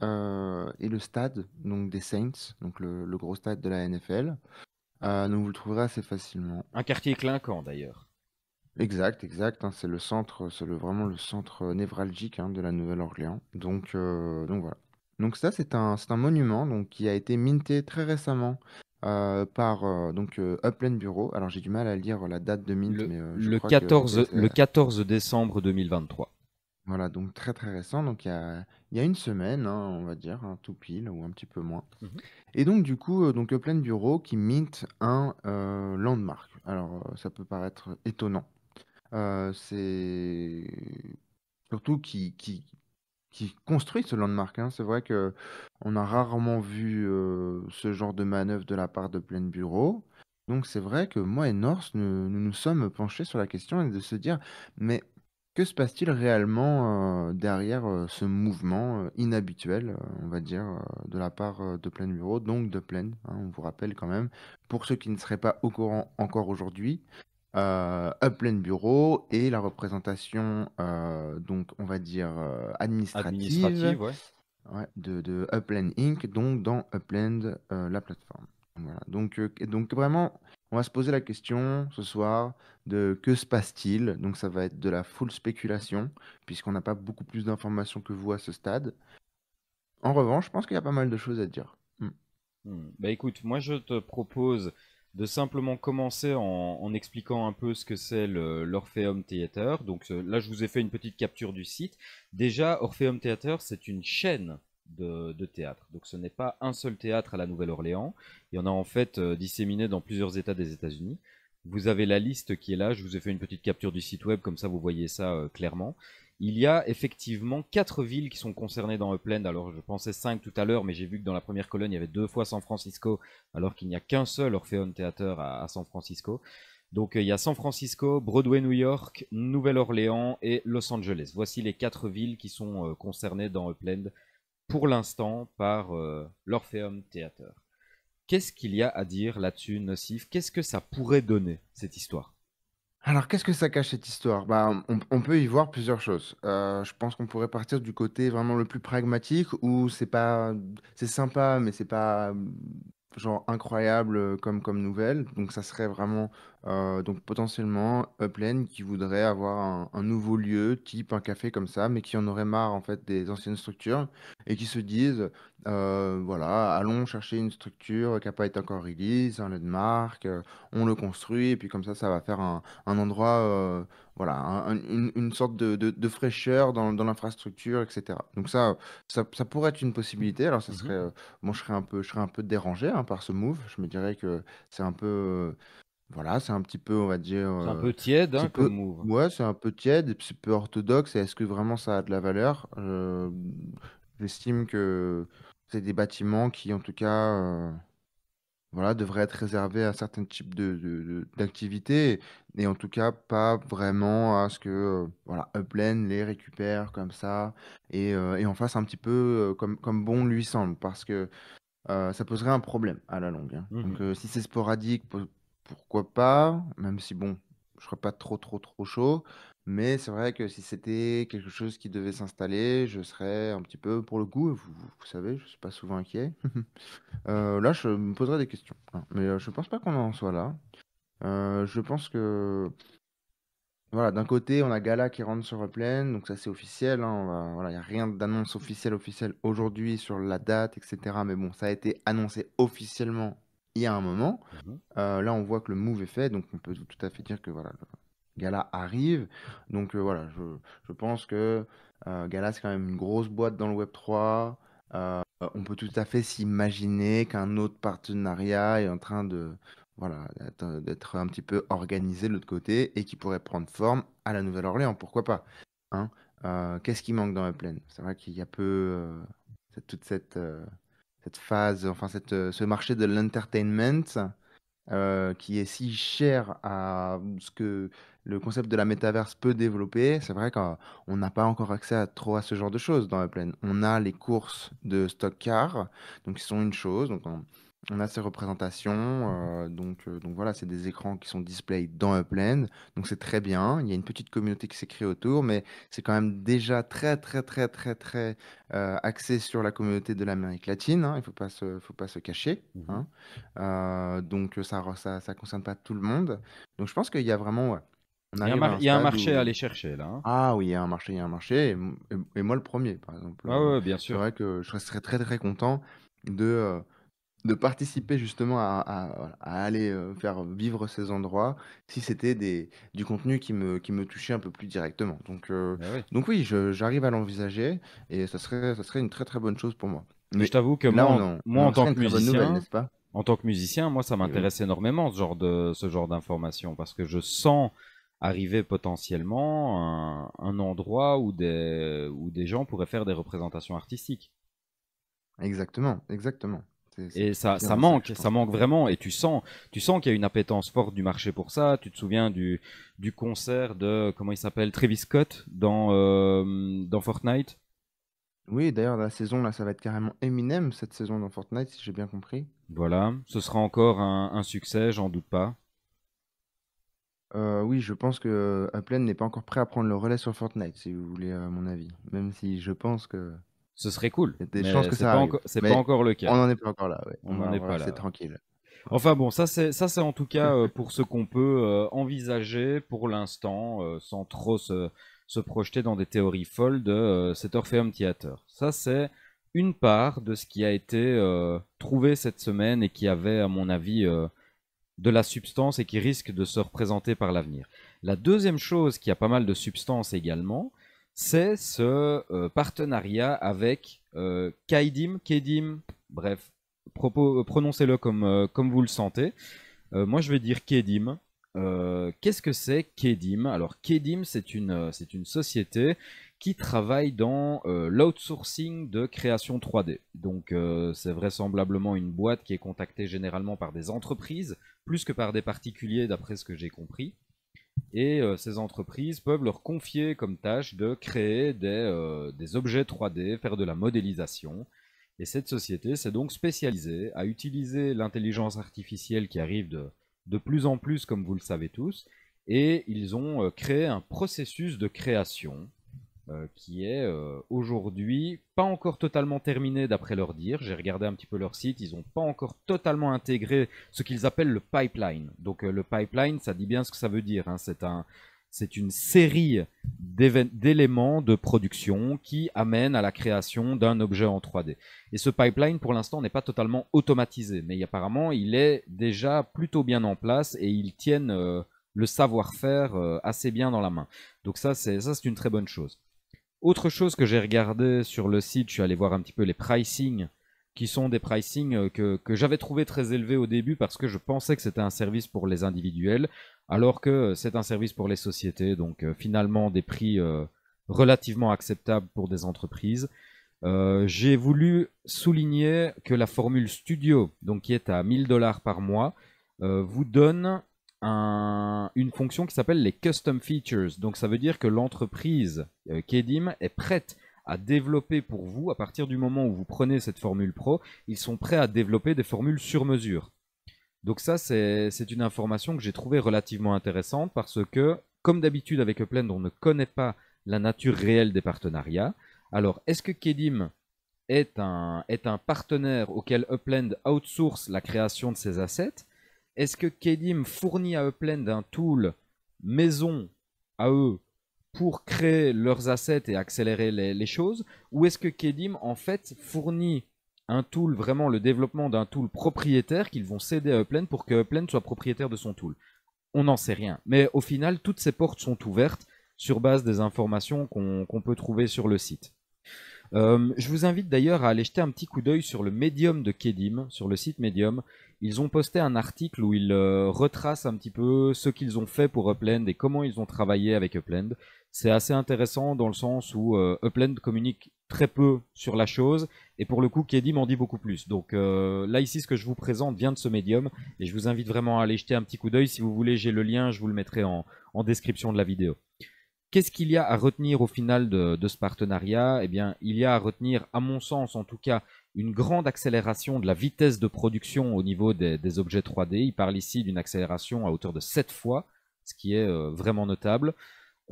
et le stade donc des Saints, donc le gros stade de la NFL. Ah, donc vous le trouverez assez facilement. Un quartier clinquant d'ailleurs. Exact, exact. Hein, c'est le centre, c'est le, vraiment le centre névralgique hein, de la Nouvelle-Orléans. Donc, euh, donc voilà. Donc ça, c'est un, monument donc, qui a été minté très récemment euh, par euh, donc Upland Bureau. Alors j'ai du mal à lire la date de mint, mais le 14 le 14 décembre 2023. Voilà, donc très très récent, donc il y a, une semaine, hein, on va dire, hein, tout pile ou un petit peu moins. Mmh et donc du coup, euh, donc plein Bureau qui mint un euh, landmark. Alors euh, ça peut paraître étonnant. c'est surtout qui, qui, construit ce landmark. hein. C'est vrai que on a rarement vu ce genre de manœuvre de la part de plein Bureau. Donc c'est vrai que moi et Norse, nous nous sommes penchés sur la question et de se dire, mais que se passe-t-il réellement, euh, derrière, euh, ce mouvement, euh, inhabituel, on va dire, de la part, de plein Bureau, donc de plein on vous rappelle quand même. Pour ceux qui ne seraient pas au courant encore aujourd'hui, à plein Bureau et la représentation, donc on va dire, administrative, de de Inc, donc dans Upland, la plateforme. donc, donc vraiment on va se poser la question ce soir de que se passe-t-il Donc ça va être de la full spéculation, puisqu'on n'a pas beaucoup plus d'informations que vous à ce stade. En revanche, je pense qu'il y a pas mal de choses à dire. Hmm. Hmm. Bah écoute, moi je te propose de simplement commencer en, en expliquant un peu ce que c'est l'Orpheum Theater. Donc euh, là, je vous ai fait une petite capture du site. Déjà, Orpheum Theater, c'est une chaîne de, théâtre. Donc ce n'est pas un seul théâtre à la Nouvelle-Orléans. Il y en a en fait euh, disséminé dans plusieurs États des États-Unis. Vous avez la liste qui est là. Je vous ai fait une petite capture du site web, comme ça vous voyez ça euh, clairement. Il y a effectivement quatre villes qui sont concernées dans Upland. Alors je pensais cinq tout à l'heure, mais j'ai vu que dans la première colonne il y avait deux fois San Francisco, alors qu'il n'y a qu'un seul Orpheon Theater à, San Francisco. Donc euh, il y a San Francisco, Broadway, New York, Nouvelle-Orléans et Los Angeles. Voici les quatre villes qui sont concernées dans Upland pour l'instant par euh, l'Orpheum Theater. Qu'est-ce qu'il y a à dire là-dessus, Nocif Qu'est-ce que ça pourrait donner, cette histoire alors, qu'est-ce que ça cache cette histoire bah, on, peut y voir plusieurs choses. Euh, je pense qu'on pourrait partir du côté vraiment le plus pragmatique où c'est pas, c'est sympa, mais c'est pas genre incroyable euh, comme, comme nouvelle. Donc, ça serait vraiment euh, donc potentiellement Upland qui voudrait avoir un nouveau lieu, type un café comme ça, mais qui en aurait marre en fait des anciennes structures et qui se disent, euh, «Voilà, allons chercher une structure qui n'a pas été encore release, un marque, euh, on le construit et puis comme ça, ça va faire un un endroit, voilà, une sorte de de fraîcheur dans dans l'infrastructure etc Donc ça, ça pourrait être une possibilité. Alors ça mmh serait, je serais un peu je serais un peu dérangé, hein, par ce move. Je me dirais que c'est un peu, voilà, c'est un petit peu, on va dire, C'est un euh, peu tiède hein, comme peu, ouais, c'est un peu tiède, et puis c'est peu orthodoxe. et Est-ce que vraiment ça a de la valeur euh, J'estime que c'est des bâtiments qui, en tout cas, euh, voilà, devraient être réservés à certains types de, de- d'activités, et en tout cas pas vraiment à ce que voilà, Upland les récupère comme ça et, et en fasse un petit peu comme, comme bon lui semble, parce que ça poserait un problème à la longue. Hein. Mmh Donc, si c'est sporadique, pourquoi pas, même si bon, je ne serais pas trop trop trop chaud. Mais c'est vrai que si c'était quelque chose qui devait s'installer, je serais un petit peu pour le coup, vous, savez, je ne suis pas souvent inquiet. Euh, là, je me poserais des questions. Hein, mais euh, je ne pense pas qu'on en soit là. Euh, je pense que voilà, d'un côté, on a Gala qui rentre sur Upland, donc ça c'est officiel. Hein, il n'y a rien d'annonce officielle officielle aujourd'hui sur la date, etc. Mais bon, ça a été annoncé officiellement il y a un moment. Mhm. Euh, là, on voit que le move est fait, donc on peut tout à fait dire que voilà, Gala arrive. Donc euh, voilà, je, je, pense que euh, Gala, c'est quand même une grosse boîte dans le Web3. on peut tout à fait s'imaginer qu'un autre partenariat est en train de voilà d'être un petit peu organisé de l'autre côté et qui pourrait prendre forme à la Nouvelle-Orléans, pourquoi pas hein. Qu'est-ce qui manque dans la plaine C'est vrai qu'il y a peu toute cette cette phase, enfin euh, ce marché de l'entertainment euh, qui est si cher à ce que le concept de la métaverse peut développer, c'est vrai qu'on n'a pas encore accès à, trop à ce genre de choses dans la plaine. On a les courses de stock car, donc qui sont une chose, donc on, on a ces représentations, euh, donc euh, donc voilà, c'est des écrans qui sont display dans Upland, donc c'est très bien. Il y a une petite communauté qui s'est créée autour, mais c'est quand même déjà très, très, très, très, très, euh, axé sur la communauté de l'Amérique latine, hein, Il faut faut pas se cacher, mmh hein. donc ça ne ça concerne pas tout le monde. Donc je pense qu'il y a vraiment Il y a un marché à aller chercher là, hein. ah oui, il y a un marché, il y a un marché et moi le premier, par exemple, bien c'est vrai que je serais très, très, content de, de participer justement à, aller euh, faire vivre ces endroits, si c'était des, du contenu qui me, qui me touchait un peu plus directement. Donc, euh, bah oui. donc oui, j'arrive à l'envisager et ça serait, ça serait une très très bonne chose pour moi. Mais je t'avoue que moi, en- tant que musicien, pas en tant que musicien, moi, ça eh m'intéresse énormément ce genre de ce genre d'informations parce que je sens arriver potentiellement un, un endroit où des où des gens pourraient faire des représentations artistiques. Exactement, exactement. Et ça, ça manque, ça, manque vraiment. Et tu sens, tu sens qu'il y a une appétence forte du marché pour ça. Tu te souviens du, du concert de, comment il s'appelle, Travis Scott dans, euh, dans Fortnite oui, d'ailleurs, la saison, là, ça va être carrément Eminem, cette saison dans Fortnite, si j'ai bien compris. Voilà, ce sera encore un, succès, j'en doute pas. Euh, oui, je pense que apple n'est pas encore prêt à prendre le relais sur Fortnite, si vous voulez à mon avis. Même si je pense que ce serait cool. C'est pas encore le cas. On n'en est pas encore là. On n'en est pas là. C'est tranquille. Enfin bon, ça c'est ça c'est en tout cas euh, pour ce qu'on peut euh, envisager pour l'instant, euh, sans trop se, projeter dans des théories folles de cet Orpheum Theater. Ça c'est une part de ce qui a été trouvé cette semaine et qui avait à mon avis de la substance et qui risque de se représenter par l'avenir. La deuxième chose qui a pas mal de substance également, c'est ce euh, partenariat avec euh, Kaidim, Kedim, bref, euh, prononcez-le comme, euh, comme vous le sentez. moi, je vais dire Kedim. Qu'est-ce que c'est Kedim Alors, Kedim, c'est une, c'est une société qui travaille dans l'outsourcing de création 3D. Donc, c'est vraisemblablement une boîte qui est contactée généralement par des entreprises, plus que par des particuliers, d'après ce que j'ai compris et euh, ces entreprises peuvent leur confier comme tâche de créer des, euh, objets 3D, faire de la modélisation. Et cette société s'est donc spécialisée à utiliser l'intelligence artificielle qui arrive de, de plus en plus, comme vous le savez tous, et ils ont euh, créé un processus de création euh, qui est euh, aujourd'hui pas encore totalement terminé d'après leur dire. J'ai regardé un petit peu leur site, ils n'ont pas encore totalement intégré ce qu'ils appellent le pipeline. Donc euh, le pipeline, ça dit bien ce que ça veut dire. Hein. C'est c'est une série d'éléments de production qui amène à la création d'un objet en 3D. Et ce pipeline, pour l'instant, n'est pas totalement automatisé, mais apparemment, il est déjà plutôt bien en place et ils tiennent le savoir-faire assez bien dans la main. Donc ça, c'est ça, c'est une très bonne chose. Autre chose que j'ai regardé sur le site, je suis allé voir un petit peu les pricings qui sont des pricings euh, que, j'avais trouvé très élevés au début parce que je pensais que c'était un service pour les individuels, alors que euh, c'est un service pour les sociétés, donc euh, finalement des prix relativement acceptables pour des entreprises. j'ai voulu souligner que la formule studio, donc qui est à 1000 dollars par mois, vous donne une fonction qui s'appelle les custom features. Donc ça veut dire que l'entreprise euh, Kedim est prête à développer pour vous, à partir du moment où vous prenez cette formule pro, ils sont prêts à développer des formules sur mesure. Donc ça, c'est une information que j'ai trouvée relativement intéressante parce que, comme d'habitude avec Upland, on ne connaît pas la nature réelle des partenariats. Alors, est-ce que Kedim est un, est un partenaire auquel Upland outsource la création de ses assets est-ce que Kedim fournit à Upland un tool maison à eux pour créer leurs assets et accélérer les, choses Ou est-ce que Kedim en fait, fournit un tool, vraiment le développement d'un tool propriétaire qu'ils vont céder à Upland pour que Upland soit propriétaire de son tool On n'en sait rien. Mais au final, toutes ces portes sont ouvertes sur base des informations qu'on peut trouver sur le site. Euh, je vous invite d'ailleurs à aller jeter un petit coup d'œil sur le médium de Kedim, sur le site Medium. Ils ont posté un article où ils euh, retracent un petit peu ce qu'ils ont fait pour Upland et comment ils ont travaillé avec Upland. C'est assez intéressant dans le sens où euh, Upland communique très peu sur la chose et pour le coup Kedim en dit beaucoup plus. Donc là ici ce que je vous présente vient de ce médium et je vous invite vraiment à aller jeter un petit coup d'œil. Si vous voulez j'ai le lien, je vous le mettrai en description de la vidéo. Qu'est-ce qu'il y a à retenir au final de, ce partenariat Eh bien, il y a à retenir, à mon sens en tout cas, une grande accélération de la vitesse de production au niveau des, objets 3D. Il parle ici d'une accélération à hauteur de 7 fois, ce qui est euh, vraiment notable.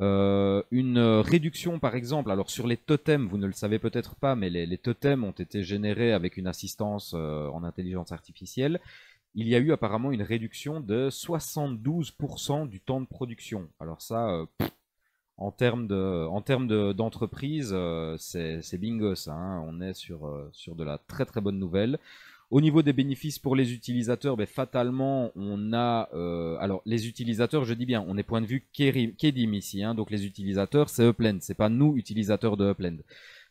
Euh, une euh, réduction, par exemple, alors sur les totems, vous ne le savez peut-être pas, mais les, totems ont été générés avec une assistance en intelligence artificielle. Il y a eu apparemment une réduction de 72% du temps de production. Alors ça, en termes de, en termes de, d'entreprise, euh, c'est, c'est bingo ça. Hein. On est sur, euh, sur de la très très bonne nouvelle. Au niveau des bénéfices pour les utilisateurs, ben, fatalement, on a. Euh, alors, les utilisateurs, je dis bien, on est point de vue Kedim ici. Hein, donc, les utilisateurs, c'est Upland. C'est pas nous, utilisateurs de Upland.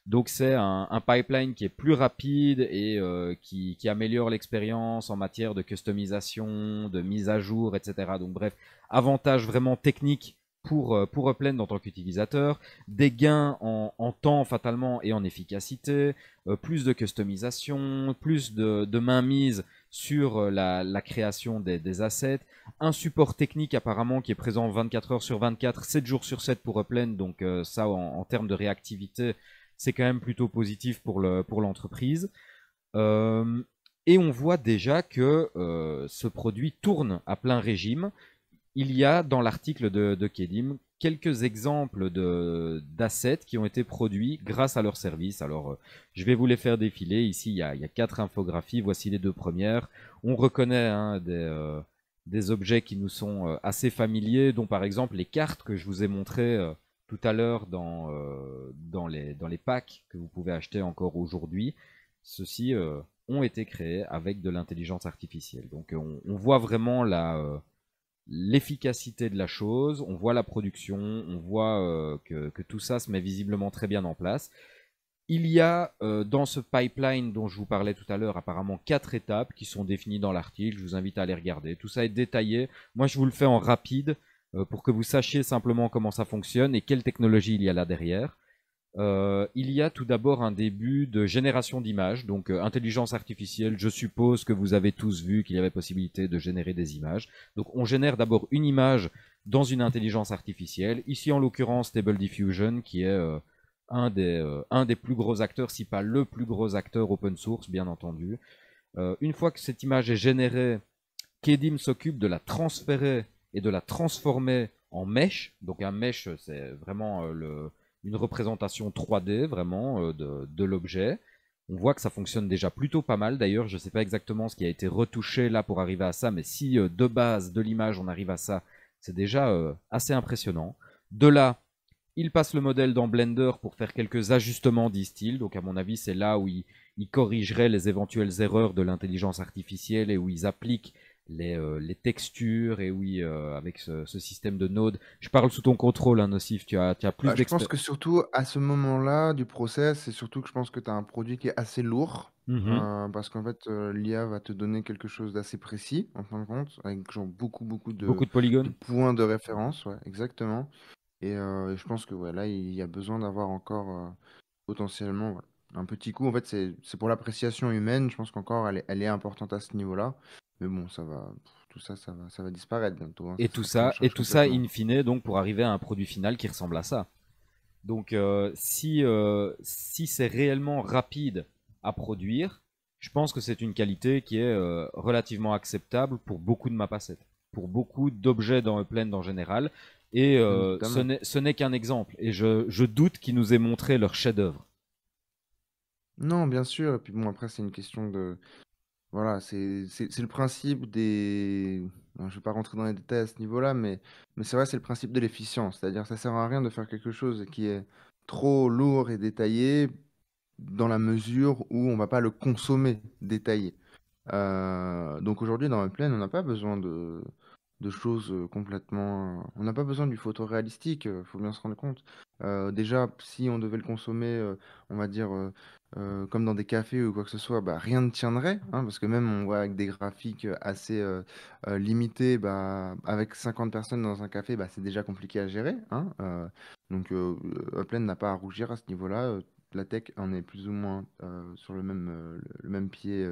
Donc, c'est un, un pipeline qui est plus rapide et qui, qui améliore l'expérience en matière de customisation, de mise à jour, etc. Donc, bref, avantage vraiment technique pour, euh, pour Upland en tant qu'utilisateur, des gains en, temps fatalement et en efficacité, euh, plus de customisation, plus de, main mainmise sur euh, la, création des, assets, un support technique apparemment qui est présent 24 heures sur 24, 7 jours sur 7 pour Upland, donc ça en, termes de réactivité, c'est quand même plutôt positif pour l'entreprise. Le, pour et on voit déjà que ce produit tourne à plein régime, il y a dans l'article de, Kedim quelques exemples d'assets qui ont été produits grâce à leur service. Alors, euh, je vais vous les faire défiler. Ici, il y a, quatre infographies. Voici les deux premières. On reconnaît hein, euh, des, objets qui nous sont euh, assez familiers, dont par exemple les cartes que je vous ai montrées tout à l'heure dans, les, packs que vous pouvez acheter encore aujourd'hui. Ceux-ci ont été créés avec de l'intelligence artificielle. Donc, on, voit vraiment la l'efficacité de la chose, on voit la production, on voit euh, que, tout ça se met visiblement très bien en place. Il y a euh, dans ce pipeline dont je vous parlais tout à l'heure apparemment quatre étapes qui sont définies dans l'article, je vous invite à aller regarder, tout ça est détaillé, moi je vous le fais en rapide euh, pour que vous sachiez simplement comment ça fonctionne et quelle technologie il y a là derrière. Euh, il y a tout d'abord un début de génération d'images, donc euh, intelligence artificielle, je suppose que vous avez tous vu qu'il y avait possibilité de générer des images. Donc on génère d'abord une image dans une intelligence artificielle, ici en l'occurrence Stable Diffusion qui est euh, un, des, un des plus gros acteurs, si pas le plus gros acteur open source bien entendu. une fois que cette image est générée, Kedim s'occupe de la transférer et de la transformer en mesh. Donc un mesh c'est vraiment le une représentation 3D vraiment euh, de, l'objet. On voit que ça fonctionne déjà plutôt pas mal. D'ailleurs, je ne sais pas exactement ce qui a été retouché là pour arriver à ça, mais si euh, de base, de l'image, on arrive à ça, c'est déjà euh, assez impressionnant. De là, il passe le modèle dans Blender pour faire quelques ajustements, disent-ils. Donc, à mon avis, c'est là où il corrigerait les éventuelles erreurs de l'intelligence artificielle et où ils appliquent euh, les, textures et oui euh, avec ce, système de nodes. Je parle sous ton contrôle, hein, Nocif, tu as, tu as plus bah, Je pense que surtout à ce moment-là du process, c'est surtout que je pense que tu as un produit qui est assez lourd. Mhm. Euh, parce qu'en fait, l'IA va te donner quelque chose d'assez précis, en fin de compte, avec beaucoup, beaucoup de, points de référence, exactement. Et je pense que voilà là, il y a besoin d'avoir encore potentiellement un petit coup. En fait, c'est pour l'appréciation humaine, je pense qu'encore, elle, elle est importante à ce niveau-là. Mais bon, ça va, tout ça, ça va, disparaître bientôt. Hein, et tout ça, et tout ça, in fine, donc pour arriver à un produit final qui ressemble à ça. Donc, euh, si, euh, si c'est réellement rapide à produire, je pense que c'est une qualité qui est euh, relativement acceptable pour beaucoup de passette, pour beaucoup d'objets dans plein en général. Et mm, ce n'est qu'un exemple. Et je, je doute qu'ils nous aient montré leur chef-d'œuvre. Non, bien sûr. Et puis bon, après, c'est une question de, voilà, c'est le principe des. Je je vais pas rentrer dans les détails à ce niveau-là, mais, mais c'est vrai, c'est le principe de l'efficience. C'est-à-dire, ça sert à rien de faire quelque chose qui est trop lourd et détaillé dans la mesure où on ne va pas le consommer détaillé. Euh, donc aujourd'hui, dans plein, on n'a pas besoin de, de choses euh, complètement. On n'a pas besoin du photoréalistique, il euh, faut bien se rendre compte. Euh, déjà, si on devait le consommer, euh, on va dire, euh, comme dans des cafés ou quoi que ce soit, bah, rien ne tiendrait, hein, parce que même on voit avec des graphiques, assez, limités, bah, avec 50 personnes dans un café, bah, c'est déjà compliqué à gérer, hein, donc euh, Upland n'a pas à rougir à ce niveau-là, la tech en est plus ou moins, sur le même, le même pied,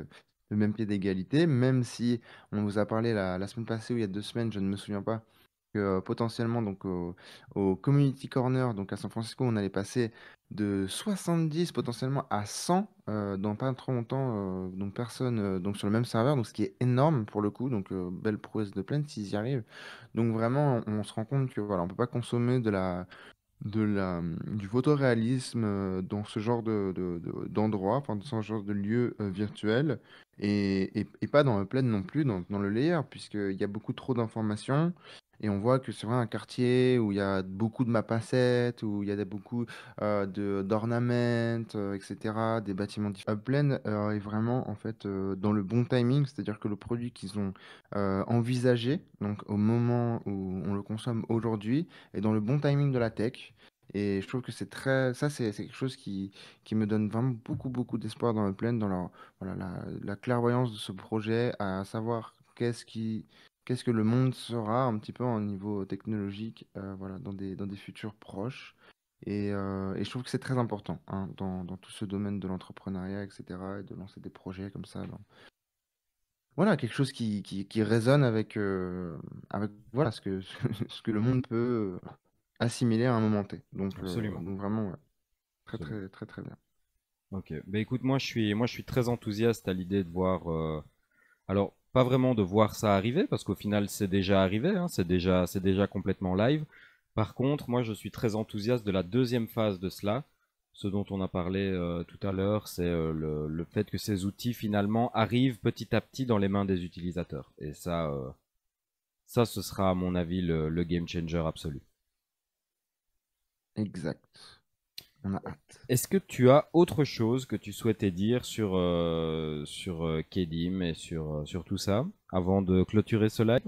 le même pied d'égalité. Même si on vous a parlé la semaine passée ou il y a deux semaines, je ne me souviens pas potentiellement donc au, Community Corner donc à San Francisco on allait passer de 70 potentiellement à 100 dans pas trop longtemps donc personne donc sur le même serveur donc ce qui est énorme pour le coup donc belle prouesse de plainte s'ils y arrivent donc vraiment on, se rend compte que voilà on peut pas consommer de la de la, mmh, du photoréalisme dans ce genre d'endroit, de, dendroit enfin dans ce genre de lieu virtuel, et, pas dans le plein non plus, dans, dans le layer, puisqu'il y a beaucoup trop d'informations, et on voit que c'est vraiment un quartier où il y a beaucoup de mappacettes, où il y a beaucoup euh, de etc., des bâtiments différents. Euh, Upland est vraiment en fait dans le bon timing, c'est-à-dire que le produit qu'ils ont envisagé, donc au moment où on le consomme aujourd'hui, est dans le bon timing de la tech. Et je trouve que c'est très, ça c'est quelque chose qui, qui me donne vraiment beaucoup beaucoup d'espoir dans Upland, dans leur, voilà, la, la clairvoyance de ce projet, à savoir qu'est-ce qui qu'est-ce que le monde sera un petit peu au niveau technologique euh, voilà, dans, des, dans des futurs proches. Et, euh, et je trouve que c'est très important hein, dans, dans, tout ce domaine de l'entrepreneuriat, etc., et de lancer des projets comme ça. Voilà, quelque chose qui, qui, résonne avec, euh, avec voilà, ce, que, ce que le monde peut assimiler à un moment T. Donc, Absolument. donc vraiment, très, très, très, très bien. Ok, bah écoute, moi je suis, moi, je suis très enthousiaste à l'idée de voir. Alors, pas vraiment de voir ça arriver, parce qu'au final c'est déjà arrivé, hein, c'est déjà, déjà complètement live. Par contre, moi je suis très enthousiaste de la deuxième phase de cela. Ce dont on a parlé euh, tout à l'heure, c'est euh, le, fait que ces outils finalement arrivent petit à petit dans les mains des utilisateurs. Et ça, euh, ça ce sera à mon avis le game changer absolu. Exact. Est-ce que tu as autre chose que tu souhaitais dire sur, euh, sur euh, Kedim et sur, euh, sur tout ça avant de clôturer ce live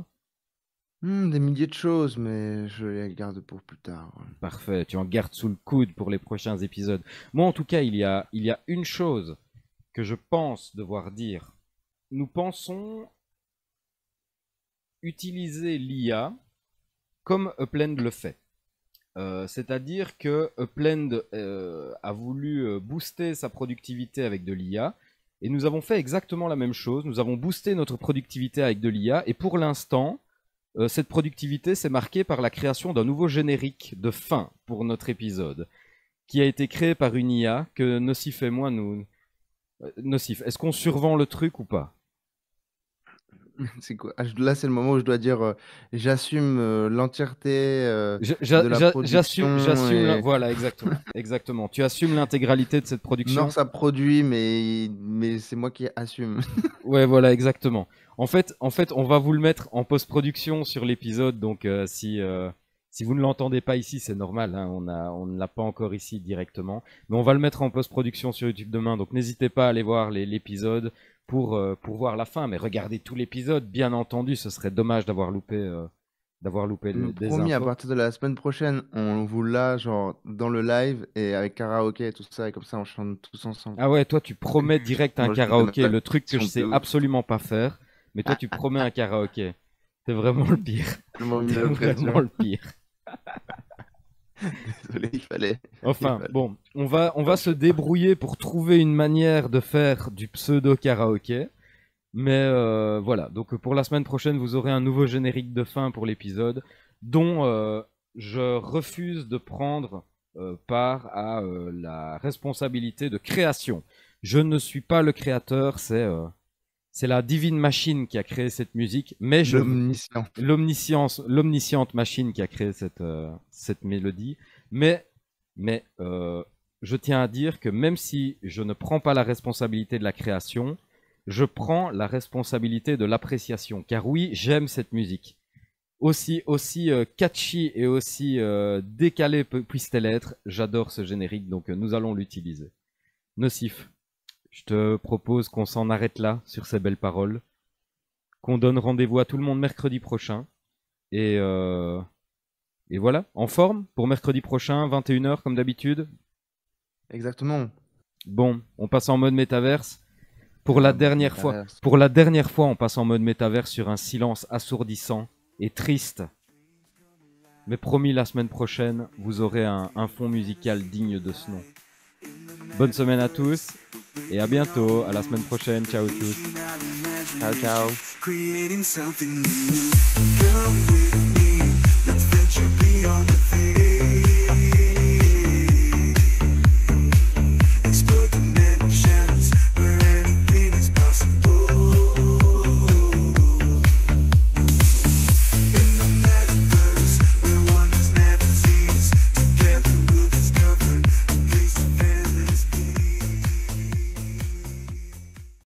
hmm, Des milliers de choses, mais je les garde pour plus tard. Parfait, tu en gardes sous le coude pour les prochains épisodes. Moi, en tout cas, il y a, il y a une chose que je pense devoir dire. Nous pensons utiliser l'IA comme Upland le fait. Euh, c'est-à-dire que Upland euh, euh, a voulu booster sa productivité avec de l'IA, et nous avons fait exactement la même chose. Nous avons boosté notre productivité avec de l'IA, et pour l'instant, cette productivité s'est marquée par la création d'un nouveau générique de fin pour notre épisode, qui a été créé par une IA que Nocif et moi nous. Nocif, est-ce qu'on survend le truc ou pas Ah, là, c'est le moment où je dois dire, j'assume, l'entièreté, de la j'assume j'assume voilà, exactement, exactement. Tu assumes l'intégralité de cette production Non, ça produit, mais mais c'est moi qui assume. Ouais, voilà, exactement. En fait en fait, on va vous le mettre en post-production sur l'épisode, donc si, si vous ne l'entendez pas ici, c'est normal, hein, on a on ne l'a pas encore ici directement, mais on va le mettre en post-production sur YouTube demain, donc n'hésitez pas à aller voir l'épisode pour, euh, pour voir la fin. Mais regardez tout l'épisode, bien entendu, ce serait dommage d'avoir loupé. Euh, d'avoir loupé le, promis, à partir de la semaine prochaine, on vous l'a genre dans le live et avec karaoké et tout ça, et comme ça on chante tous ensemble. Ah ouais, toi tu promets direct un karaoké, le truc que je sais absolument pas faire, mais toi tu promets un karaoké. c'est vraiment le pire. c'est vraiment le pire. Désolé, il fallait. Enfin, bon, on va, on va se débrouiller pour trouver une manière de faire du pseudo karaoké. Mais euh, voilà, donc pour la semaine prochaine, vous aurez un nouveau générique de fin pour l'épisode, dont euh, je refuse de prendre euh, part à la responsabilité de création. Je ne suis pas le créateur, c'est c'est la divine machine qui a créé cette musique, mais l'omniscience, l'omnisciente machine qui a créé cette euh, cette mélodie, mais mais euh, je tiens à dire que même si je ne prends pas la responsabilité de la création, je prends la responsabilité de l'appréciation. Car oui, j'aime cette musique. Aussi, aussi euh, catchy et aussi décalé puisse-t-elle être, j'adore ce générique, donc nous allons l'utiliser. Nocif. Je te propose qu'on s'en arrête là sur ces belles paroles, qu'on donne rendez-vous à tout le monde mercredi prochain. Et, euh, et voilà, en forme pour mercredi prochain, 21h comme d'habitude. Exactement. Bon, on passe en mode métaverse. Pour la dernière fois, pour la dernière fois, on passe en mode métaverse sur un silence assourdissant et triste. Mais promis, la semaine prochaine, vous aurez un, un fond musical digne de ce nom. Bonne semaine à tous et à bientôt, à la semaine prochaine. Ciao tous. Ciao, ciao.